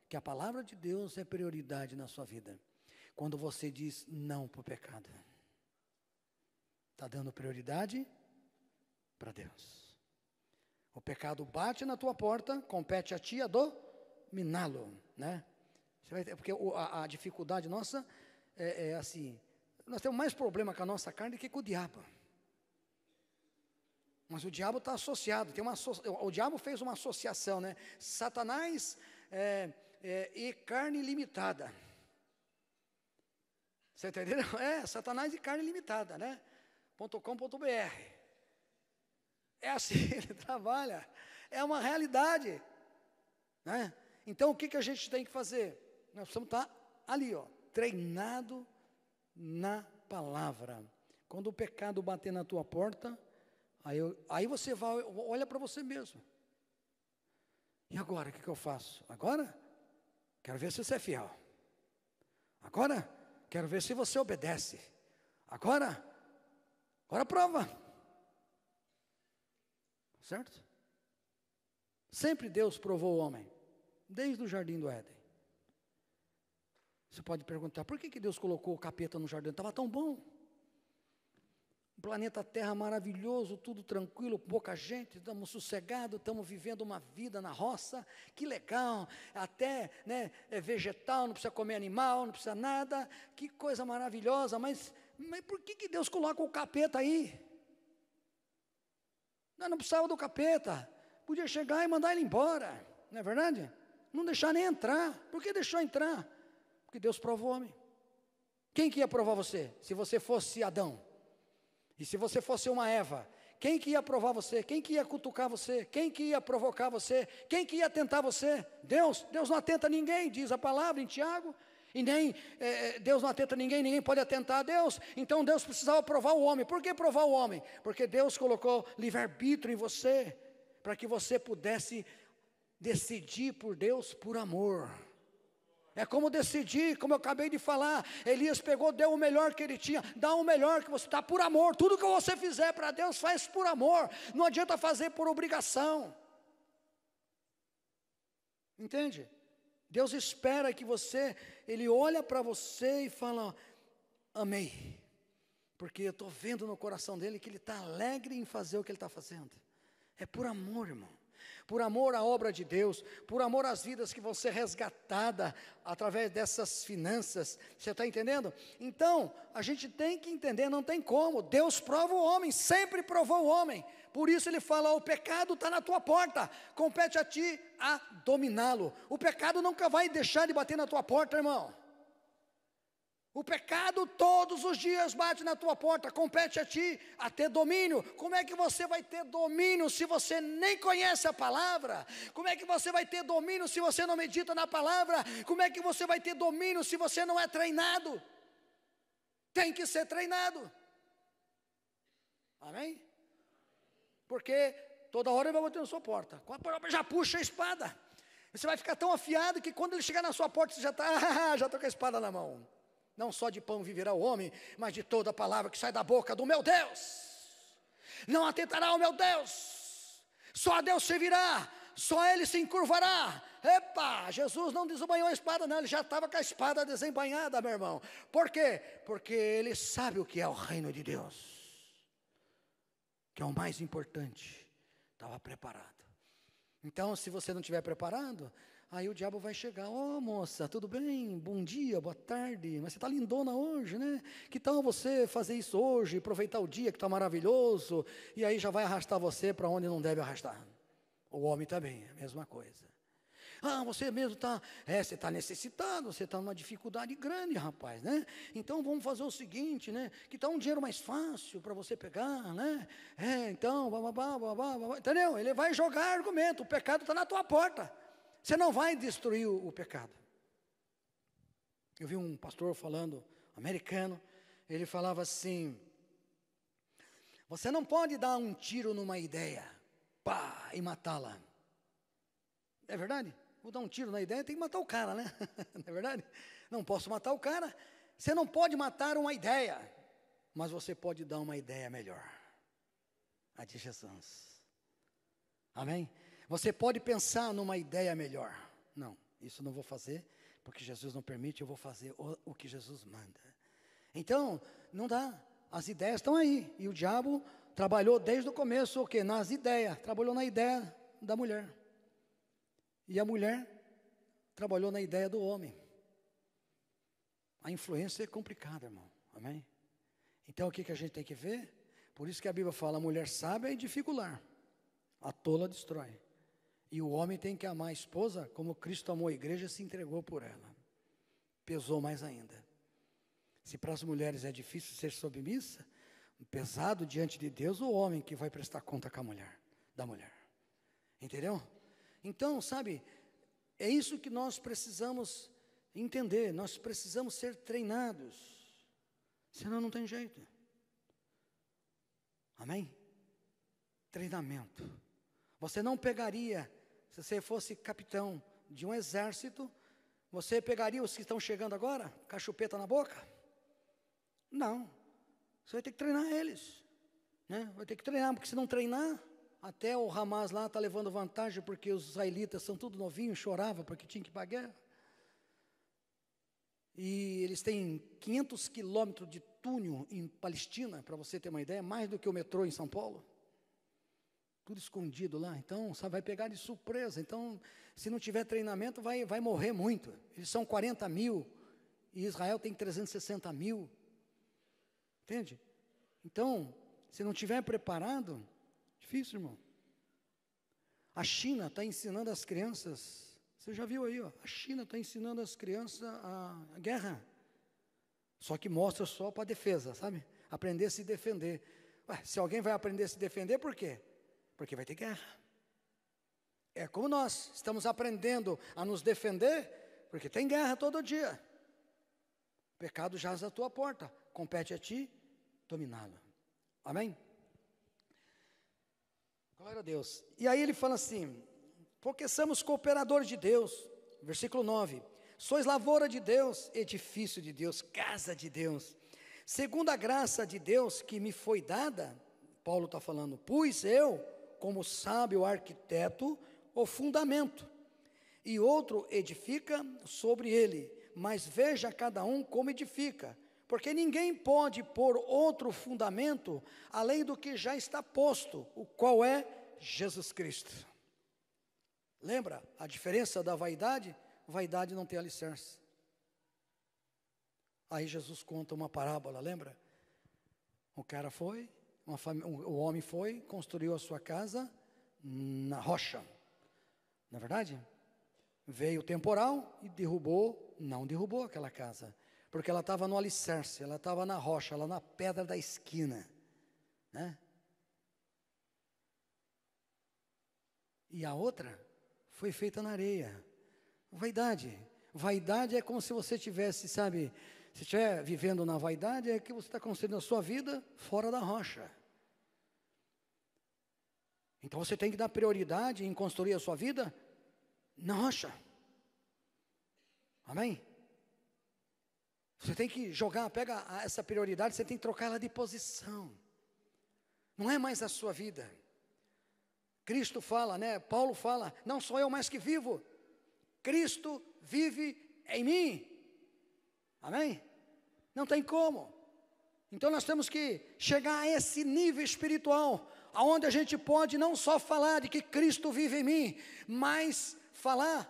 que a palavra de Deus é prioridade na sua vida. Quando você diz não para o pecado. Está dando prioridade para Deus. O pecado bate na tua porta, compete a ti a dominá-lo. Né? Porque a, a dificuldade nossa é, é assim, nós temos mais problema com a nossa carne do que com o diabo. Mas o diabo está associado. Tem uma, o diabo fez uma associação, né? Satanás é, é, e carne limitada. Você tá entendeu É, Satanás e carne limitada, né? .com.br. É assim ele trabalha. É uma realidade. Né? Então, o que, que a gente tem que fazer? Nós precisamos estar tá ali, ó, treinado na palavra. Quando o pecado bater na tua porta, aí, eu, aí você vai, olha para você mesmo. E agora, o que, que eu faço? Agora, quero ver se você é fiel. Agora, quero ver se você obedece. Agora, agora prova. Certo? Sempre Deus provou o homem, desde o jardim do Éden. Você pode perguntar, por que, que Deus colocou o capeta no jardim? Estava tão bom. O planeta Terra maravilhoso, tudo tranquilo, pouca gente, estamos sossegados, estamos vivendo uma vida na roça, que legal, até né, é vegetal, não precisa comer animal, não precisa nada, que coisa maravilhosa, mas, mas por que, que Deus coloca o capeta aí? Não, não precisava do capeta, podia chegar e mandar ele embora, não é verdade? Não deixar nem entrar, por que deixou entrar? Porque Deus provou o homem. Quem que ia provar você? Se você fosse Adão. E se você fosse uma Eva, quem que ia provar você? Quem que ia cutucar você? Quem que ia provocar você? Quem que ia tentar você? Deus, Deus não atenta ninguém, diz a palavra em Tiago. E nem é, Deus não atenta ninguém, ninguém pode atentar a Deus. Então Deus precisava provar o homem. Por que provar o homem? Porque Deus colocou livre-arbítrio em você, para que você pudesse decidir por Deus por amor. É como decidir, como eu acabei de falar. Elias pegou, deu o melhor que ele tinha. Dá o melhor que você está por amor. Tudo que você fizer para Deus, faz por amor. Não adianta fazer por obrigação. Entende? Deus espera que você, Ele olha para você e fala: Amei. Porque eu estou vendo no coração dele que ele está alegre em fazer o que ele está fazendo. É por amor, irmão por amor à obra de Deus, por amor às vidas que vão ser resgatadas através dessas finanças. Você está entendendo? Então, a gente tem que entender, não tem como. Deus prova o homem, sempre provou o homem. Por isso ele fala: o pecado está na tua porta, compete a ti a dominá-lo. O pecado nunca vai deixar de bater na tua porta, irmão. O pecado todos os dias bate na tua porta, compete a ti a ter domínio. Como é que você vai ter domínio se você nem conhece a palavra? Como é que você vai ter domínio se você não medita na palavra? Como é que você vai ter domínio se você não é treinado? Tem que ser treinado. Amém? Porque toda hora ele vai bater na sua porta. Com a palavra já puxa a espada. Você vai ficar tão afiado que quando ele chegar na sua porta, você já está já estou tá com a espada na mão. Não só de pão viverá o homem, mas de toda palavra que sai da boca do meu Deus. Não atentará ao meu Deus. Só a Deus servirá, só ele se encurvará. Epa, Jesus não desembanhou a espada, não, ele já estava com a espada desembanhada, meu irmão. Por quê? Porque ele sabe o que é o reino de Deus, que é o mais importante. Estava preparado. Então, se você não estiver preparado, Aí o diabo vai chegar, ô oh, moça, tudo bem? Bom dia, boa tarde, mas você está lindona hoje, né? Que tal você fazer isso hoje, aproveitar o dia que está maravilhoso, e aí já vai arrastar você para onde não deve arrastar. O homem também, é a mesma coisa. Ah, você mesmo está, é, você está necessitado, você está numa dificuldade grande, rapaz, né? Então vamos fazer o seguinte, né? Que está um dinheiro mais fácil para você pegar, né? É, então, babá, babá, babá, entendeu? Ele vai jogar argumento, o pecado está na tua porta. Você não vai destruir o, pecado. Eu vi um pastor falando, americano, ele falava assim: Você não pode dar um tiro numa ideia, pá, e matá-la. É verdade? Vou dar um tiro na ideia, tem que matar o cara, né? não é verdade? Não posso matar o cara. Você não pode matar uma ideia, mas você pode dar uma ideia melhor. A de Jesus. Amém? Você pode pensar numa ideia melhor. Não, isso não vou fazer, porque Jesus não permite, eu vou fazer o, o que Jesus manda. Então, não dá. As ideias estão aí. E o diabo trabalhou desde o começo o quê? Nas ideias. Trabalhou na ideia da mulher. E a mulher trabalhou na ideia do homem. A influência é complicada, irmão. Amém? Então o que, que a gente tem que ver? Por isso que a Bíblia fala: a mulher sábia é o a tola destrói. E o homem tem que amar a esposa como Cristo amou a igreja e se entregou por ela. Pesou mais ainda. Se para as mulheres é difícil ser submissa, pesado diante de Deus o homem que vai prestar conta com a mulher, da mulher. Entendeu? Então, sabe, é isso que nós precisamos entender, nós precisamos ser treinados. Senão não tem jeito. Amém? Treinamento. Você não pegaria se você fosse capitão de um exército, você pegaria os que estão chegando agora, cachupeta na boca? Não. Você vai ter que treinar eles. Né? Vai ter que treinar, porque se não treinar, até o Hamas lá está levando vantagem, porque os israelitas são tudo novinhos, chorava porque tinha que ir para a guerra. E eles têm 500 quilômetros de túnel em Palestina, para você ter uma ideia, mais do que o metrô em São Paulo tudo escondido lá. Então, só vai pegar de surpresa. Então, se não tiver treinamento, vai, vai morrer muito. Eles são 40 mil e Israel tem 360 mil. Entende? Então, se não tiver preparado, difícil, irmão. A China está ensinando as crianças. Você já viu aí, ó, a China está ensinando as crianças a, a guerra. Só que mostra só para defesa, sabe? Aprender a se defender. Ué, se alguém vai aprender a se defender, por quê? porque vai ter guerra. É como nós estamos aprendendo a nos defender, porque tem guerra todo dia. O pecado jaz à tua porta, compete a ti dominá-lo. Amém? Glória a Deus. E aí ele fala assim: porque somos cooperadores de Deus, versículo 9: sois lavoura de Deus, edifício de Deus, casa de Deus. Segundo a graça de Deus que me foi dada, Paulo está falando, pus eu como sabe o arquiteto, o fundamento, e outro edifica sobre ele, mas veja cada um como edifica, porque ninguém pode pôr outro fundamento além do que já está posto, o qual é Jesus Cristo. Lembra a diferença da vaidade? Vaidade não tem alicerce. Aí Jesus conta uma parábola, lembra? O cara foi, o homem foi, construiu a sua casa na rocha. Na é verdade? Veio o temporal e derrubou, não derrubou aquela casa, porque ela estava no alicerce, ela estava na rocha, lá na pedra da esquina, né? E a outra foi feita na areia. Vaidade. Vaidade é como se você tivesse, sabe, se estiver vivendo na vaidade, é que você está construindo a sua vida fora da rocha. Então você tem que dar prioridade em construir a sua vida na rocha. Amém? Você tem que jogar, pega essa prioridade, você tem que trocar ela de posição. Não é mais a sua vida. Cristo fala, né? Paulo fala: não sou eu mais que vivo, Cristo vive em mim. Amém? Não tem como. Então nós temos que chegar a esse nível espiritual aonde a gente pode não só falar de que Cristo vive em mim, mas falar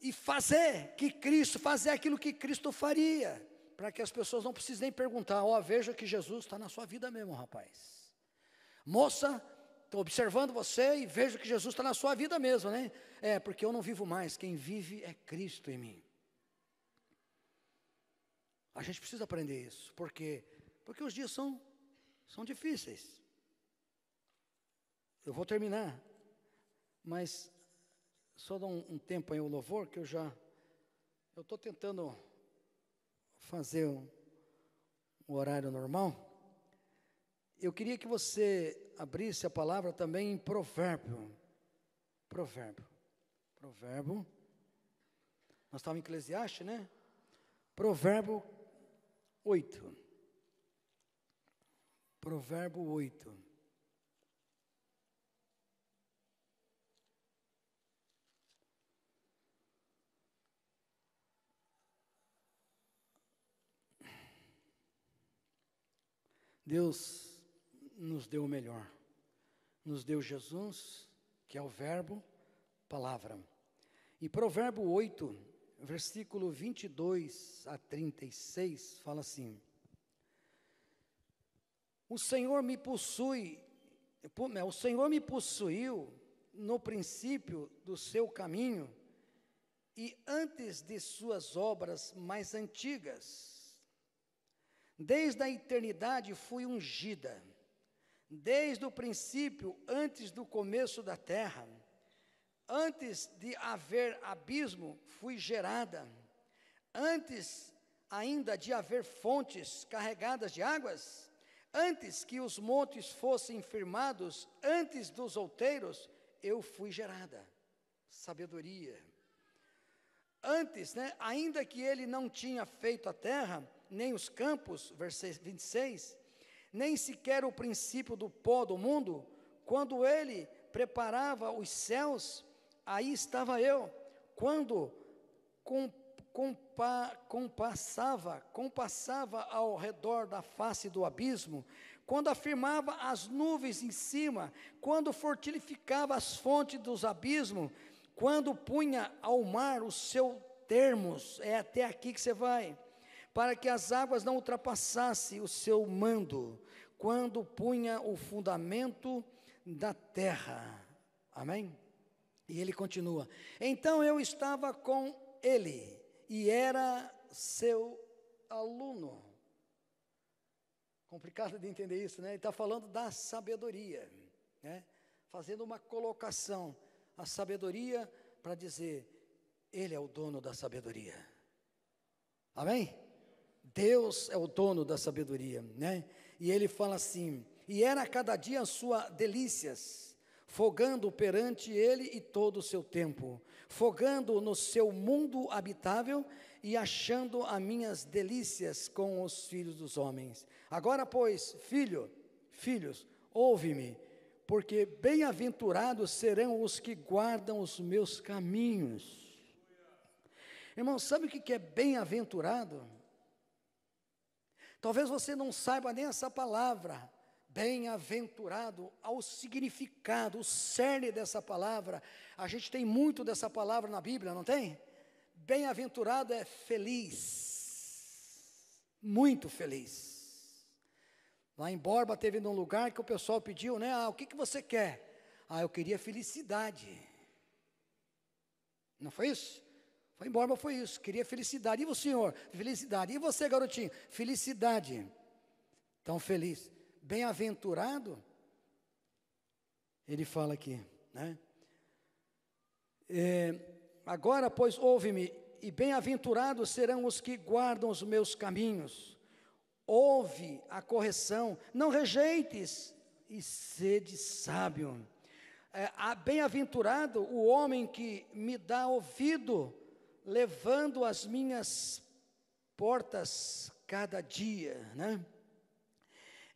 e fazer que Cristo, fazer aquilo que Cristo faria, para que as pessoas não precisem nem perguntar, ó, oh, veja que Jesus está na sua vida mesmo, rapaz. Moça, estou observando você e vejo que Jesus está na sua vida mesmo, né? É, porque eu não vivo mais, quem vive é Cristo em mim. A gente precisa aprender isso, porque porque os dias são são difíceis. Eu vou terminar, mas só dá um, um tempo aí o louvor, que eu já. Eu estou tentando fazer o, horário normal. Eu queria que você abrisse a palavra também em provérbio. Provérbio. Provérbio. Nós estávamos em Eclesiastes, né? Provérbio 8. Provérbio 8. Deus nos deu o melhor. Nos deu Jesus, que é o Verbo, palavra. E Provérbio 8, versículo 22 a 36, fala assim: O Senhor me possui, né, o Senhor me possuiu no princípio do seu caminho e antes de suas obras mais antigas Desde a eternidade fui ungida, desde o princípio, antes do começo da terra, antes de haver abismo, fui gerada, antes ainda de haver fontes carregadas de águas, antes que os montes fossem firmados, antes dos outeiros, eu fui gerada. Sabedoria. Antes, né, ainda que ele não tinha feito a terra, nem os campos, versículo 26, nem sequer o princípio do pó do mundo, quando ele preparava os céus, aí estava eu, quando compa, compassava, compassava ao redor da face do abismo, quando afirmava as nuvens em cima, quando fortificava as fontes dos abismos, quando punha ao mar o seu termos, é até aqui que você vai para que as águas não ultrapassassem o seu mando, quando punha o fundamento da terra. Amém? E ele continua: Então eu estava com ele e era seu aluno. Complicado de entender isso, né? Ele está falando da sabedoria, né? fazendo uma colocação. A sabedoria para dizer, ele é o dono da sabedoria. Amém? Deus é o dono da sabedoria, né? E ele fala assim: "E era cada dia sua delícias, fogando perante ele e todo o seu tempo, fogando no seu mundo habitável e achando as minhas delícias com os filhos dos homens. Agora, pois, filho, filhos, ouve-me, porque bem-aventurados serão os que guardam os meus caminhos." Irmão, sabe o que é bem-aventurado? Talvez você não saiba nem essa palavra, bem-aventurado, ao significado, o cerne dessa palavra. A gente tem muito dessa palavra na Bíblia, não tem? Bem-aventurado é feliz, muito feliz. Lá em Borba teve num lugar que o pessoal pediu, né? Ah, o que, que você quer? Ah, eu queria felicidade. Não foi isso? Foi embora, mas foi isso. Queria felicidade. E o senhor? Felicidade. E você, garotinho? Felicidade. Tão feliz. Bem-aventurado? Ele fala aqui, né? É, agora, pois, ouve-me, e bem-aventurados serão os que guardam os meus caminhos. Ouve a correção, não rejeites e sede sábio. É, Bem-aventurado o homem que me dá ouvido levando as minhas portas cada dia, né?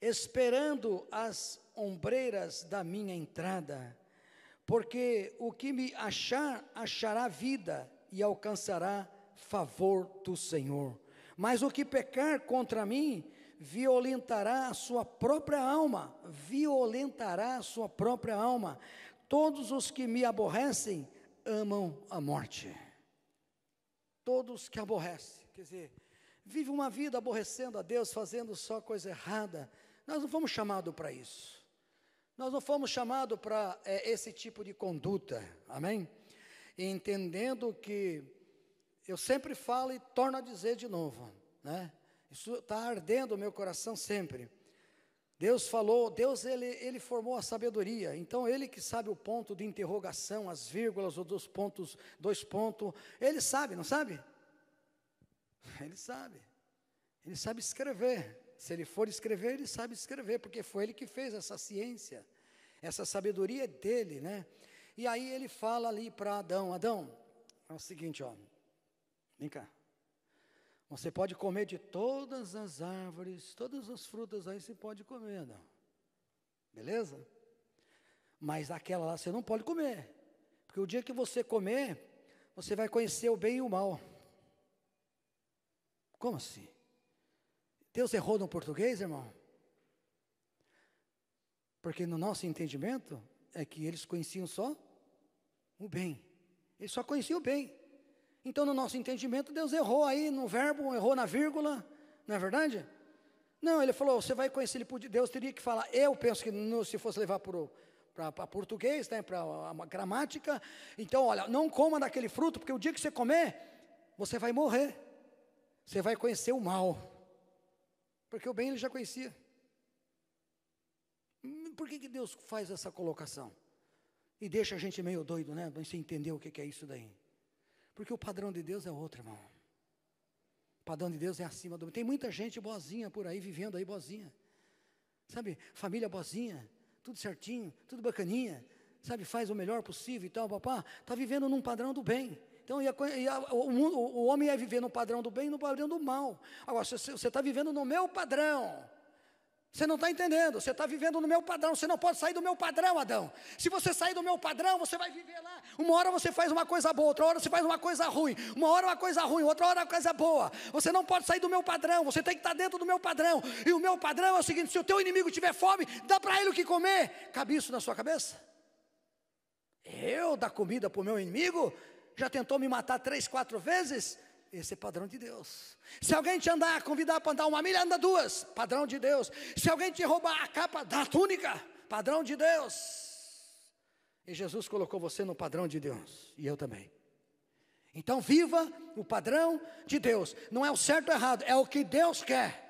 Esperando as ombreiras da minha entrada, porque o que me achar, achará vida e alcançará favor do Senhor. Mas o que pecar contra mim, violentará a sua própria alma, violentará a sua própria alma. Todos os que me aborrecem amam a morte todos que aborrece. Quer dizer, vive uma vida aborrecendo a Deus, fazendo só coisa errada. Nós não fomos chamados para isso. Nós não fomos chamados para é, esse tipo de conduta. Amém? E entendendo que eu sempre falo e torno a dizer de novo, né? Isso está ardendo o meu coração sempre. Deus falou, Deus ele, ele formou a sabedoria, então ele que sabe o ponto de interrogação, as vírgulas, ou dos pontos, dois pontos, ele sabe, não sabe? Ele sabe, ele sabe escrever, se ele for escrever, ele sabe escrever, porque foi ele que fez essa ciência, essa sabedoria é dele, né? E aí ele fala ali para Adão, Adão, é o seguinte, ó, vem cá, você pode comer de todas as árvores, todas as frutas aí você pode comer, não. Beleza? Mas aquela lá você não pode comer. Porque o dia que você comer, você vai conhecer o bem e o mal. Como assim? Deus errou no português, irmão? Porque no nosso entendimento é que eles conheciam só o bem. Eles só conheciam o bem. Então, no nosso entendimento, Deus errou aí no verbo, errou na vírgula, não é verdade? Não, ele falou, você vai conhecer, ele Deus teria que falar, eu penso que no, se fosse levar para português, né, para a gramática, então, olha, não coma daquele fruto, porque o dia que você comer, você vai morrer, você vai conhecer o mal, porque o bem ele já conhecia. Hum, por que, que Deus faz essa colocação? E deixa a gente meio doido, né? Sem entender o que, que é isso daí. Porque o padrão de Deus é outro, irmão. O padrão de Deus é acima do. Tem muita gente boazinha por aí, vivendo aí boazinha. Sabe, família boazinha, tudo certinho, tudo bacaninha, sabe, faz o melhor possível e tal, papá. Está vivendo num padrão do bem. Então, ia, ia, o, o, homem ia viver no padrão do bem e no padrão do mal. Agora, você está vivendo no meu padrão, você não está entendendo, você está vivendo no meu padrão, você não pode sair do meu padrão, Adão. Se você sair do meu padrão, você vai viver lá. Uma hora você faz uma coisa boa, outra hora você faz uma coisa ruim, uma hora uma coisa ruim, outra hora uma coisa boa. Você não pode sair do meu padrão, você tem que estar tá dentro do meu padrão. E o meu padrão é o seguinte: se o teu inimigo tiver fome, dá para ele o que comer. Cabe isso na sua cabeça? Eu dar comida para o meu inimigo? Já tentou me matar três, quatro vezes? Esse é padrão de Deus. Se alguém te andar, convidar para andar uma milha, anda duas. Padrão de Deus. Se alguém te roubar a capa da túnica, padrão de Deus. E Jesus colocou você no padrão de Deus. E eu também. Então viva o padrão de Deus. Não é o certo ou errado, é o que Deus quer.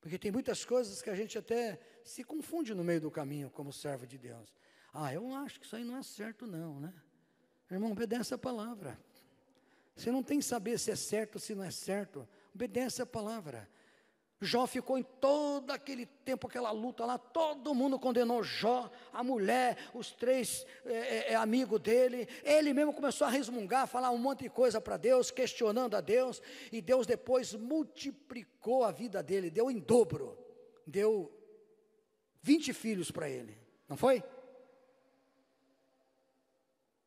Porque tem muitas coisas que a gente até se confunde no meio do caminho como servo de Deus. Ah, eu acho que isso aí não é certo não, né? Irmão, obedece a palavra. Você não tem que saber se é certo ou se não é certo. Obedece a palavra. Jó ficou em todo aquele tempo, aquela luta lá, todo mundo condenou Jó, a mulher, os três é, é, é amigos dele. Ele mesmo começou a resmungar, falar um monte de coisa para Deus, questionando a Deus. E Deus depois multiplicou a vida dele, deu em dobro. Deu 20 filhos para ele, não foi?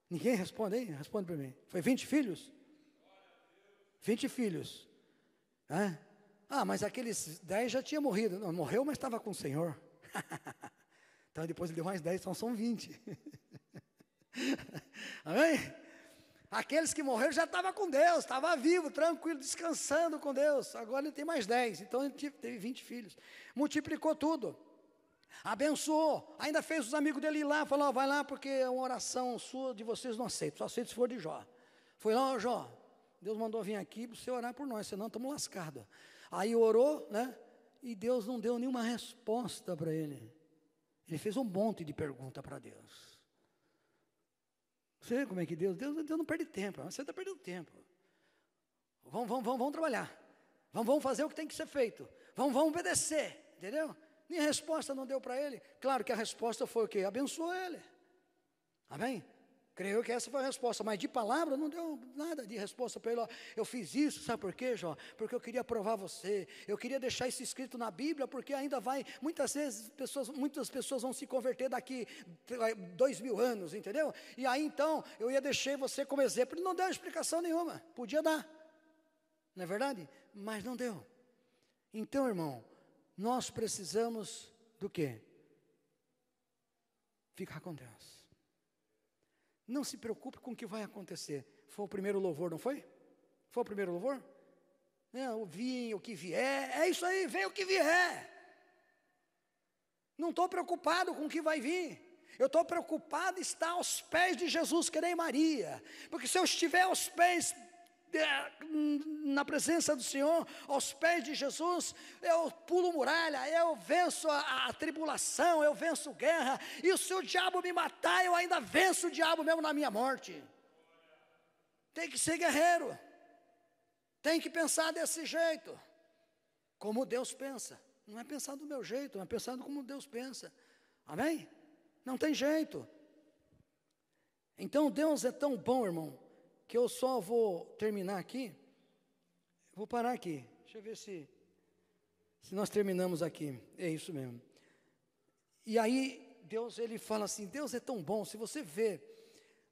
Ninguém responde aí? Responde para mim. Foi 20 filhos? 20 filhos. Né? Ah, mas aqueles 10 já tinha morrido. Não, morreu, mas estava com o Senhor. então depois ele deu mais 10, então são 20. Amém? Aqueles que morreram já estavam com Deus, estava vivo, tranquilo, descansando com Deus. Agora ele tem mais 10, então ele teve 20 filhos. Multiplicou tudo. Abençoou, ainda fez os amigos dele ir lá, falou: oh, vai lá, porque é uma oração sua de vocês não aceito, só aceito se for de Jó. Foi lá, Jó, Deus mandou vir aqui para você orar por nós, senão estamos lascados. Aí orou, né? E Deus não deu nenhuma resposta para ele. Ele fez um monte de pergunta para Deus. Você vê como é que Deus, Deus, Deus não perde tempo, você está perdendo tempo. Vamos, vamos, vamos, vamos trabalhar. Vamos, vamos fazer o que tem que ser feito. Vamos, vamos obedecer, entendeu? Nem resposta não deu para ele. Claro que a resposta foi o quê? Abençoou ele. Amém? Creio que essa foi a resposta, mas de palavra não deu nada de resposta para ele. Ó, eu fiz isso, sabe por quê, Jó? Porque eu queria provar você. Eu queria deixar isso escrito na Bíblia, porque ainda vai, muitas vezes, pessoas, muitas pessoas vão se converter daqui eh, dois mil anos, entendeu? E aí então eu ia deixar você como exemplo. Ele não deu explicação nenhuma, podia dar, não é verdade? Mas não deu. Então, irmão, nós precisamos do quê? Ficar com Deus não se preocupe com o que vai acontecer. Foi o primeiro louvor, não foi? Foi o primeiro louvor? o vinho, o que vier, é isso aí, vem o que vier. Não estou preocupado com o que vai vir. Eu estou preocupado em estar aos pés de Jesus, que nem Maria. Porque se eu estiver aos pés na presença do Senhor, aos pés de Jesus, eu pulo muralha, eu venço a, a tribulação, eu venço guerra, e se o diabo me matar, eu ainda venço o diabo mesmo na minha morte. Tem que ser guerreiro, tem que pensar desse jeito, como Deus pensa. Não é pensar do meu jeito, é pensar como Deus pensa. Amém? Não tem jeito. Então Deus é tão bom, irmão, que eu só vou terminar aqui. Vou parar aqui. Deixa eu ver se, se nós terminamos aqui. É isso mesmo. E aí, Deus, ele fala assim: Deus é tão bom. Se você vê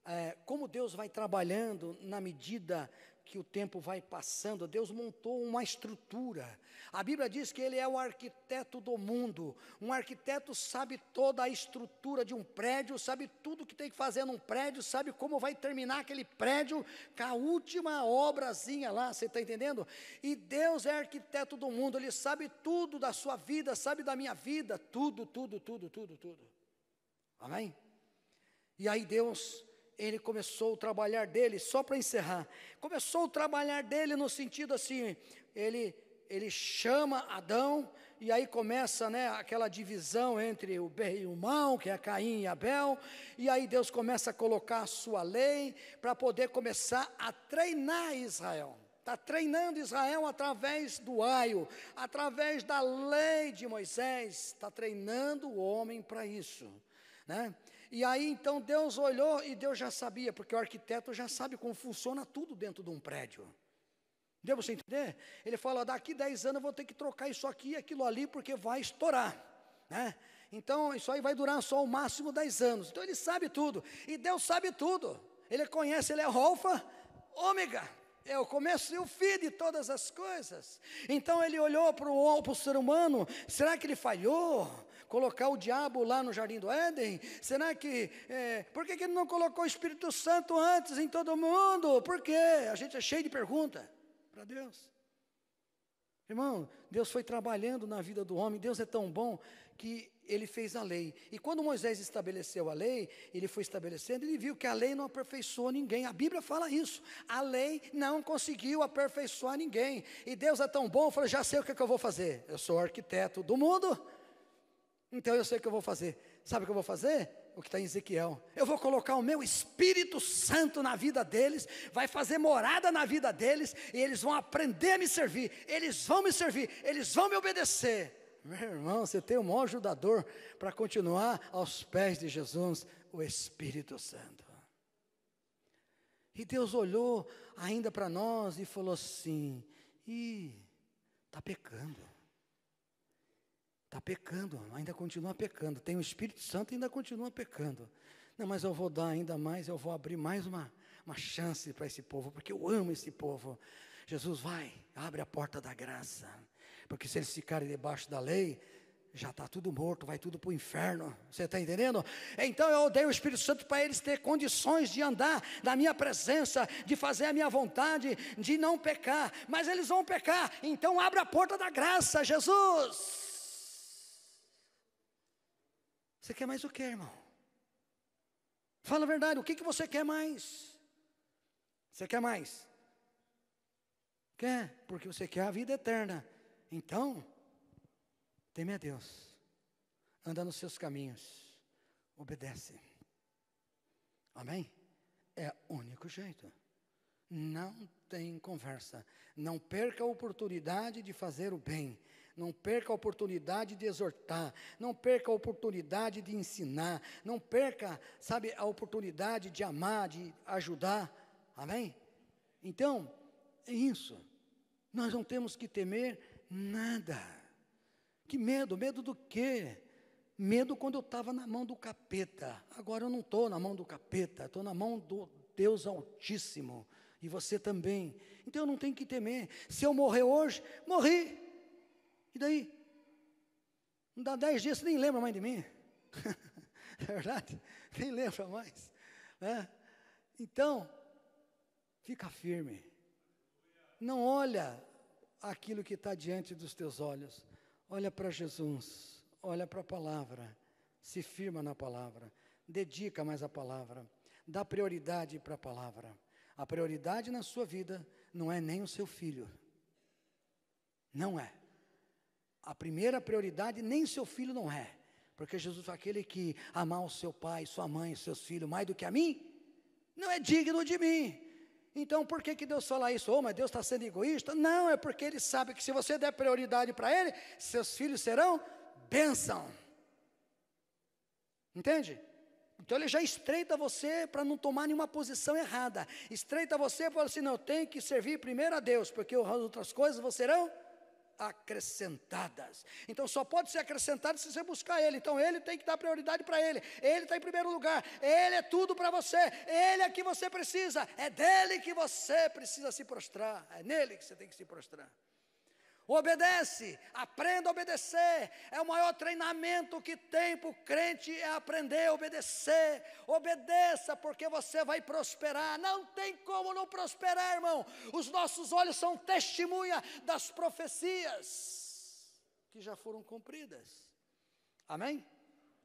é, como Deus vai trabalhando na medida que o tempo vai passando, Deus montou uma estrutura. A Bíblia diz que Ele é o arquiteto do mundo. Um arquiteto sabe toda a estrutura de um prédio, sabe tudo o que tem que fazer num prédio, sabe como vai terminar aquele prédio com a última obrazinha lá, você está entendendo? E Deus é arquiteto do mundo, Ele sabe tudo da sua vida, sabe da minha vida, tudo, tudo, tudo, tudo, tudo. Amém? E aí Deus ele começou o trabalhar dele, só para encerrar, começou o trabalhar dele no sentido assim, ele, ele chama Adão, e aí começa né, aquela divisão entre o bem e o mal, que é Caim e Abel, e aí Deus começa a colocar a sua lei para poder começar a treinar Israel. Está treinando Israel através do aio, através da lei de Moisés, está treinando o homem para isso. Né? E aí então Deus olhou e Deus já sabia, porque o arquiteto já sabe como funciona tudo dentro de um prédio. Deu você entender? Ele fala: daqui 10 anos eu vou ter que trocar isso aqui e aquilo ali, porque vai estourar. Né? Então, isso aí vai durar só o máximo 10 anos. Então, ele sabe tudo. E Deus sabe tudo. Ele conhece, ele é alfa, ômega. É o começo e o fim de todas as coisas. Então, ele olhou para o ser humano: será que ele falhou? colocar o diabo lá no jardim do Éden? Será que. É, por que, que ele não colocou o Espírito Santo antes em todo mundo? Por quê? A gente é cheio de pergunta para Deus. Irmão, Deus foi trabalhando na vida do homem, Deus é tão bom que ele fez a lei. E quando Moisés estabeleceu a lei, ele foi estabelecendo, ele viu que a lei não aperfeiçoou ninguém. A Bíblia fala isso. A lei não conseguiu aperfeiçoar ninguém. E Deus é tão bom, falou: já sei o que, é que eu vou fazer. Eu sou arquiteto do mundo, então eu sei o que eu vou fazer. Sabe o que eu vou fazer? O que está em Ezequiel. Eu vou colocar o meu Espírito Santo na vida deles, vai fazer morada na vida deles, e eles vão aprender a me servir, eles vão me servir, eles vão me obedecer. Meu irmão, você tem um maior ajudador para continuar aos pés de Jesus, o Espírito Santo. E Deus olhou ainda para nós e falou assim: ih, está pecando. Está pecando, ainda continua pecando. Tem o Espírito Santo e ainda continua pecando. Não, mas eu vou dar ainda mais, eu vou abrir mais uma, uma chance para esse povo, porque eu amo esse povo. Jesus, vai, abre a porta da graça. Porque se eles ficarem debaixo da lei, já está tudo morto, vai tudo para o inferno. Você está entendendo? Então eu odeio o Espírito Santo para eles ter condições de andar na minha presença, de fazer a minha vontade, de não pecar. Mas eles vão pecar, então abre a porta da graça, Jesus. Você quer mais o que, irmão? Fala a verdade, o que, que você quer mais? Você quer mais? Quer, porque você quer a vida eterna. Então, teme a Deus, anda nos seus caminhos, obedece. Amém? É o único jeito. Não tem conversa. Não perca a oportunidade de fazer o bem. Não perca a oportunidade de exortar, não perca a oportunidade de ensinar, não perca, sabe, a oportunidade de amar, de ajudar. Amém? Então, é isso. Nós não temos que temer nada. Que medo? Medo do quê? Medo quando eu estava na mão do capeta. Agora eu não estou na mão do capeta, estou na mão do Deus Altíssimo. E você também. Então eu não tenho que temer. Se eu morrer hoje, morri. E daí? Não dá dez dias, você nem lembra mais de mim. é verdade? Nem lembra mais. Né? Então, fica firme. Não olha aquilo que está diante dos teus olhos. Olha para Jesus, olha para a palavra, se firma na palavra, dedica mais a palavra, dá prioridade para a palavra. A prioridade na sua vida não é nem o seu filho. Não é a primeira prioridade nem seu filho não é. Porque Jesus foi aquele que amar o seu pai, sua mãe, seus filhos mais do que a mim, não é digno de mim. Então, por que, que Deus fala isso? Oh, mas Deus está sendo egoísta? Não, é porque Ele sabe que se você der prioridade para Ele, seus filhos serão bênção. Entende? Então ele já estreita você para não tomar nenhuma posição errada. Estreita você para falar assim: não, eu tenho que servir primeiro a Deus, porque as outras coisas serão acrescentadas. Então só pode ser acrescentado se você buscar Ele. Então Ele tem que dar prioridade para Ele. Ele está em primeiro lugar. Ele é tudo para você. Ele é que você precisa. É dele que você precisa se prostrar. É nele que você tem que se prostrar. Obedece, aprenda a obedecer. É o maior treinamento que tem para o crente é aprender a obedecer. Obedeça, porque você vai prosperar. Não tem como não prosperar, irmão. Os nossos olhos são testemunha das profecias que já foram cumpridas. Amém?